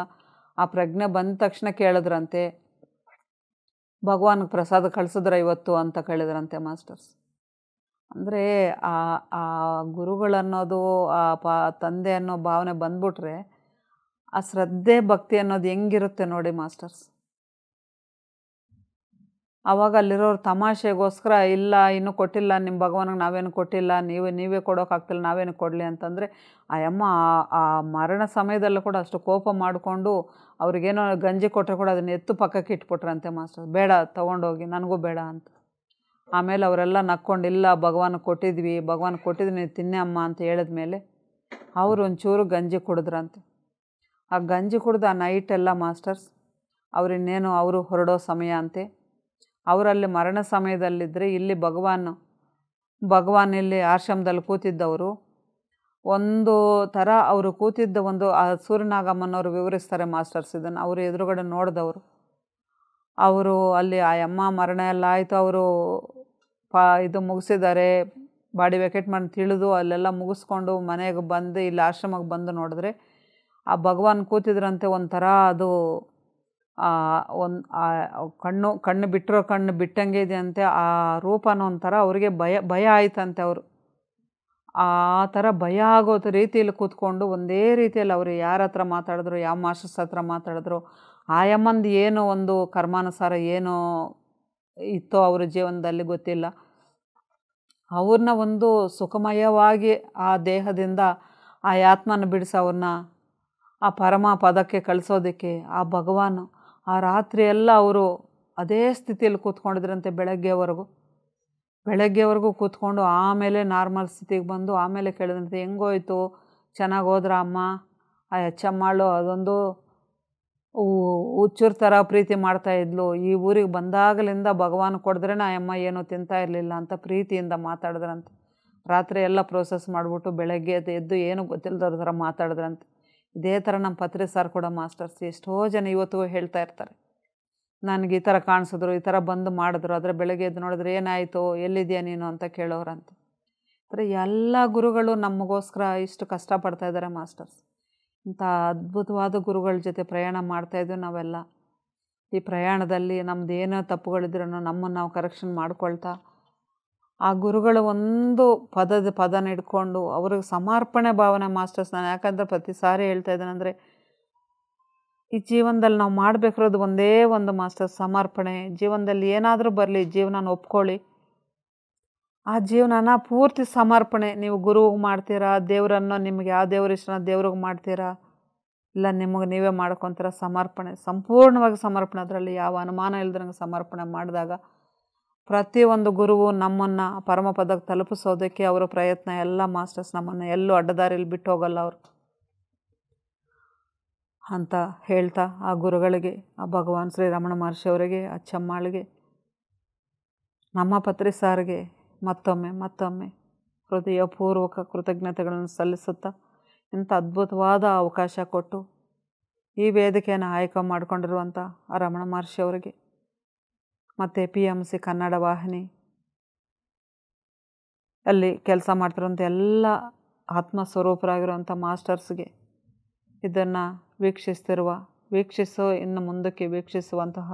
ಆ ಪ್ರಜ್ಞೆ ಬಂದ ತಕ್ಷಣ ಕೇಳಿದ್ರಂತೆ ಭಗವಾನ್ಗೆ ಪ್ರಸಾದ ಕಳ್ಸಿದ್ರೆ ಇವತ್ತು ಅಂತ ಕೇಳಿದ್ರಂತೆ ಮಾಸ್ಟರ್ಸ್ ಅಂದರೆ ಆ ಆ ಗುರುಗಳನ್ನೋದು ಆ ಪ ತಂದೆ ಅನ್ನೋ ಭಾವನೆ ಬಂದ್ಬಿಟ್ರೆ ಆ ಶ್ರದ್ಧೆ ಭಕ್ತಿ ಅನ್ನೋದು ಹೆಂಗಿರುತ್ತೆ ನೋಡಿ ಮಾಸ್ಟರ್ಸ್ ಆವಾಗ ಅಲ್ಲಿರೋರು ತಮಾಷೆಗೋಸ್ಕರ ಇಲ್ಲ ಇನ್ನೂ ಕೊಟ್ಟಿಲ್ಲ ನಿಮ್ಮ ಭಗವಾನಿಗೆ ನಾವೇನು ಕೊಟ್ಟಿಲ್ಲ ನೀವೇ ನೀವೇ ಕೊಡೋಕ್ಕಾಗ್ತಿಲ್ಲ ನಾವೇನು ಕೊಡಲಿ ಅಂತಂದರೆ ಆ ಅಮ್ಮ ಆ ಮರಣ ಸಮಯದಲ್ಲೂ ಕೂಡ ಅಷ್ಟು ಕೋಪ ಮಾಡಿಕೊಂಡು ಅವ್ರಿಗೇನೋ ಗಂಜಿ ಕೊಟ್ಟರೆ ಕೂಡ ಅದನ್ನ ಎತ್ತು ಪಕ್ಕಕ್ಕೆ ಇಟ್ಬಿಟ್ರಂತೆ ಮಾಸ್ಟರ್ ಬೇಡ ತೊಗೊಂಡೋಗಿ ನನಗೂ ಬೇಡ ಅಂತ ಆಮೇಲೆ ಅವರೆಲ್ಲ ನಕ್ಕೊಂಡು ಇಲ್ಲ ಭಗವಾನ್ ಕೊಟ್ಟಿದ್ವಿ ಭಗವಾನ್ ಕೊಟ್ಟಿದ್ವಿ ತಿನ್ನೆ ಅಮ್ಮ ಅಂತ ಹೇಳಿದ ಮೇಲೆ ಅವರು ಒಂಚೂರು ಗಂಜಿ ಕುಡಿದ್ರಂತೆ ಆ ಗಂಜಿ ಕುಡ್ದು ಆ ನೈಟೆಲ್ಲ ಮಾಸ್ಟರ್ಸ್ ಅವರಿನ್ನೇನು ಅವರು ಹೊರಡೋ ಸಮಯ ಅಂತೆ ಅವರಲ್ಲಿ ಮರಣ ಸಮಯದಲ್ಲಿದ್ದರೆ ಇಲ್ಲಿ ಭಗವಾನ್ ಭಗವಾನ್ ಇಲ್ಲಿ ಆಶ್ರಮದಲ್ಲಿ ಕೂತಿದ್ದವರು ಒಂದು ಥರ ಅವರು ಕೂತಿದ್ದ ಒಂದು ಆ ಸೂರ್ಯನಾಗಮ್ಮನವರು ವಿವರಿಸ್ತಾರೆ ಮಾಸ್ಟರ್ಸ್ ಇದನ್ನು ಅವರು ಎದುರುಗಡೆ ನೋಡಿದವರು ಅವರು ಅಲ್ಲಿ ಆ ಅಮ್ಮ ಮರಣ ಎಲ್ಲ ಆಯಿತು ಅವರು ಪಾ ಇದು ಮುಗಿಸಿದ್ದಾರೆ ಬಾಡಿ ವೆಕೆಟ್ ಮಾಡಿ ತಿಳಿದು ಅಲ್ಲೆಲ್ಲ ಮುಗಿಸ್ಕೊಂಡು ಮನೆಗೆ ಬಂದು ಇಲ್ಲಿ ಆಶ್ರಮಕ್ಕೆ ಬಂದು ನೋಡಿದ್ರೆ ಆ ಭಗವಾನ್ ಕೂತಿದ್ರಂತೆ ಒಂಥರ ಅದು ಒಂದು ಕಣ್ಣು ಕಣ್ಣು ಬಿಟ್ಟಿರೋ ಕಣ್ಣು ಬಿಟ್ಟಂಗೆ ಇದೆ ಅಂತೆ ಆ ರೂಪನೋ ಒಂಥರ ಅವರಿಗೆ ಭಯ ಭಯ ಆಯ್ತಂತೆ ಅವರು ಆ ಥರ ಭಯ ಆಗೋ ರೀತಿಯಲ್ಲಿ ಕೂತ್ಕೊಂಡು ಒಂದೇ ರೀತಿಯಲ್ಲಿ ಅವರು ಯಾರ ಹತ್ರ ಮಾತಾಡಿದ್ರು ಯಾವ ಮಾಸ್ಟರ್ಸ್ ಹತ್ರ ಮಾತಾಡಿದ್ರು ಆಯಮ್ಮಂದು ಏನೋ ಒಂದು ಕರ್ಮಾನುಸಾರ ಏನೋ ಇತ್ತೋ ಅವ್ರ ಜೀವನದಲ್ಲಿ ಗೊತ್ತಿಲ್ಲ ಅವ್ರನ್ನ ಒಂದು ಸುಖಮಯವಾಗಿ ಆ ದೇಹದಿಂದ ಆ ಆತ್ಮನ ಬಿಡಿಸಿ ಅವ್ರನ್ನ ಆ ಪರಮ ಪದಕ್ಕೆ ಕಳಿಸೋದಕ್ಕೆ ಆ ಭಗವಾನ್ ಆ ರಾತ್ರಿ ಎಲ್ಲ ಅವರು ಅದೇ ಸ್ಥಿತಿಯಲ್ಲಿ ಕೂತ್ಕೊಂಡಿದ್ರಂತೆ ಬೆಳಗ್ಗೆವರೆಗೂ ಬೆಳಗ್ಗೆವರೆಗೂ ಕೂತ್ಕೊಂಡು ಆಮೇಲೆ ನಾರ್ಮಲ್ ಸ್ಥಿತಿಗೆ ಬಂದು ಆಮೇಲೆ ಕೇಳಿದ್ರಂತೆ ಹೆಂಗೋಯ್ತು ಚೆನ್ನಾಗಿ ಹೋದ್ರ ಅಮ್ಮ ಆ ಹೆಚ್ಚಮ್ಮಳು ಅದೊಂದು ಹುಚ್ಚುರ್ ಥರ ಪ್ರೀತಿ ಇದ್ಲು ಈ ಊರಿಗೆ ಬಂದಾಗಲಿಂದ ಭಗವಾನ್ ಕೊಡಿದ್ರೆ ನಾ ಅಮ್ಮ ಏನೂ ತಿಂತಾ ಇರಲಿಲ್ಲ ಅಂತ ಪ್ರೀತಿಯಿಂದ ಮಾತಾಡಿದ್ರಂತೆ ರಾತ್ರಿ ಎಲ್ಲ ಪ್ರೋಸೆಸ್ ಮಾಡಿಬಿಟ್ಟು ಬೆಳಗ್ಗೆ ಎದ್ದು ಏನೂ ಗೊತ್ತಿಲ್ಲದವ್ರ ಥರ ಮಾತಾಡಿದ್ರಂತೆ ಇದೇ ಥರ ನಮ್ಮ ಪತ್ರೆ ಸರ್ ಕೂಡ ಮಾಸ್ಟರ್ಸ್ ಎಷ್ಟೋ ಜನ ಇವತ್ತಿಗೂ ಹೇಳ್ತಾ ಇರ್ತಾರೆ ನನಗೆ ಈ ಥರ ಕಾಣಿಸಿದ್ರು ಈ ಥರ ಬಂದು ಮಾಡಿದ್ರು ಆದರೆ ಬೆಳಗ್ಗೆ ಎದ್ದು ನೋಡಿದ್ರೆ ಏನಾಯಿತು ಎಲ್ಲಿದೆಯಾ ನೀನು ಅಂತ ಕೇಳೋರಂತ ಆದರೆ ಎಲ್ಲ ಗುರುಗಳು ನಮಗೋಸ್ಕರ ಇಷ್ಟು ಕಷ್ಟಪಡ್ತಾ ಇದ್ದಾರೆ ಮಾಸ್ಟರ್ಸ್ ಇಂಥ ಅದ್ಭುತವಾದ ಗುರುಗಳ ಜೊತೆ ಪ್ರಯಾಣ ಮಾಡ್ತಾಯಿದ್ದು ನಾವೆಲ್ಲ ಈ ಪ್ರಯಾಣದಲ್ಲಿ ನಮ್ಮದು ಏನೋ ತಪ್ಪುಗಳಿದ್ರೂ ನಮ್ಮನ್ನು ನಾವು ಕರೆಕ್ಷನ್ ಮಾಡ್ಕೊಳ್ತಾ ಆ ಗುರುಗಳು ಒಂದು ಪದದ ಪದನ ಇಟ್ಕೊಂಡು ಅವ್ರಿಗೆ ಸಮರ್ಪಣೆ ಭಾವನೆ ಮಾಸ್ಟರ್ಸ್ ನಾನು ಯಾಕಂದರೆ ಪ್ರತಿ ಸಾರಿ ಹೇಳ್ತಾ ಅಂದರೆ ಈ ಜೀವನದಲ್ಲಿ ನಾವು ಮಾಡಬೇಕಿರೋದು ಒಂದೇ ಒಂದು ಮಾಸ್ಟರ್ ಸಮರ್ಪಣೆ ಜೀವನದಲ್ಲಿ ಏನಾದರೂ ಬರಲಿ ಜೀವನ ಒಪ್ಕೊಳ್ಳಿ ಆ ಜೀವನನ ಪೂರ್ತಿ ಸಮರ್ಪಣೆ ನೀವು ಗುರುವಿಗೆ ಮಾಡ್ತೀರಾ ದೇವರನ್ನು ನಿಮಗೆ ಯಾವ ದೇವ್ರ ಇಷ್ಟನ ದೇವ್ರಿಗೆ ಮಾಡ್ತೀರಾ ಇಲ್ಲ ನಿಮಗೆ ನೀವೇ ಮಾಡ್ಕೊತೀರ ಸಮರ್ಪಣೆ ಸಂಪೂರ್ಣವಾಗಿ ಸಮರ್ಪಣೆ ಅದರಲ್ಲಿ ಯಾವ ಅನುಮಾನ ಇಲ್ಲದ್ರಂಗೆ ಸಮರ್ಪಣೆ ಮಾಡಿದಾಗ ಪ್ರತಿಯೊಂದು ಗುರುವು ನಮ್ಮನ್ನು ಪರಮಪದಕ್ಕೆ ತಲುಪಿಸೋದಕ್ಕೆ ಅವರ ಪ್ರಯತ್ನ ಎಲ್ಲ ಮಾಸ್ಟರ್ಸ್ ನಮ್ಮನ್ನು ಎಲ್ಲೂ ಅಡ್ಡದಾರಿಯಲ್ಲಿ ಬಿಟ್ಟು ಹೋಗಲ್ಲ ಅವರು ಅಂತ ಹೇಳ್ತಾ ಆ ಗುರುಗಳಿಗೆ ಆ ಭಗವಾನ್ ಶ್ರೀರಮಣ ಮಹರ್ಷಿಯವರಿಗೆ ಆ ಚಮ್ಮಾಳಿಗೆ ನಮ್ಮ ಪತ್ರಿ ಸಾರಿಗೆ ಮತ್ತೊಮ್ಮೆ ಮತ್ತೊಮ್ಮೆ ಹೃದಯಪೂರ್ವಕ ಕೃತಜ್ಞತೆಗಳನ್ನು ಸಲ್ಲಿಸುತ್ತಾ ಇಂಥ ಅದ್ಭುತವಾದ ಅವಕಾಶ ಕೊಟ್ಟು ಈ ವೇದಿಕೆಯನ್ನು ಆಯ್ಕೆ ಮಾಡಿಕೊಂಡಿರುವಂಥ ಆ ರಮಣ ಮಹರ್ಷಿಯವರಿಗೆ ಮತ್ತು ಪಿ ಎಮ್ ಸಿ ಕನ್ನಡ ವಾಹಿನಿ ಅಲ್ಲಿ ಕೆಲಸ ಮಾಡ್ತಿರೋಂಥ ಎಲ್ಲ ಆತ್ಮಸ್ವರೂಪರಾಗಿರುವಂಥ ಮಾಸ್ಟರ್ಸ್ಗೆ ಇದನ್ನು ವೀಕ್ಷಿಸ್ತಿರುವ ವೀಕ್ಷಿಸೋ ಇನ್ನು ಮುಂದಕ್ಕೆ ವೀಕ್ಷಿಸುವಂತಹ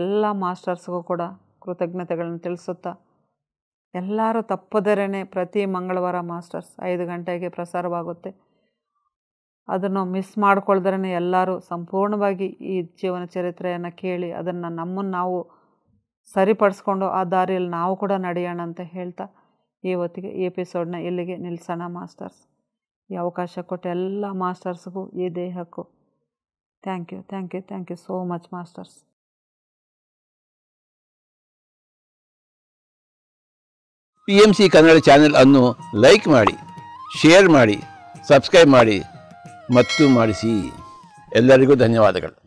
ಎಲ್ಲ ಮಾಸ್ಟರ್ಸ್ಗೂ ಕೂಡ ಕೃತಜ್ಞತೆಗಳನ್ನು ತಿಳಿಸುತ್ತಾ ಎಲ್ಲರೂ ತಪ್ಪದರೇನೆ ಪ್ರತಿ ಮಂಗಳವಾರ ಮಾಸ್ಟರ್ಸ್ ಐದು ಗಂಟೆಗೆ ಪ್ರಸಾರವಾಗುತ್ತೆ ಅದನ್ನು ಮಿಸ್ ಮಾಡ್ಕೊಳ್ದ್ರೇ ಎಲ್ಲರೂ ಸಂಪೂರ್ಣವಾಗಿ ಈ ಜೀವನ ಚರಿತ್ರೆಯನ್ನು ಕೇಳಿ ಅದನ್ನು ನಮ್ಮನ್ನು ನಾವು ಸರಿಪಡಿಸ್ಕೊಂಡು ಆ ದಾರಿಯಲ್ಲಿ ನಾವು ಕೂಡ ನಡೆಯೋಣ ಅಂತ ಹೇಳ್ತಾ ಈ ಹೊತ್ತಿಗೆ ಈ ಎಪಿಸೋಡ್ನ ಇಲ್ಲಿಗೆ ನಿಲ್ಲಿಸೋಣ ಮಾಸ್ಟರ್ಸ್ ಈ ಅವಕಾಶ ಕೊಟ್ಟ ಎಲ್ಲ ಮಾಸ್ಟರ್ಸ್ಗೂ ಈ ದೇಹಕ್ಕೂ thank you thank you thank you so much masters P M C Kannada channel ಅನ್ನು ಲೈಕ್ ಮಾಡಿ ಶೇರ್ ಮಾಡಿ ಸಬ್ಸ್ಕ್ರೈಬ್ ಮಾಡಿ ಮತ್ತು ಮಾಡಿಸಿ ಎಲ್ಲರಿಗೂ ಧನ್ಯವಾದಗಳು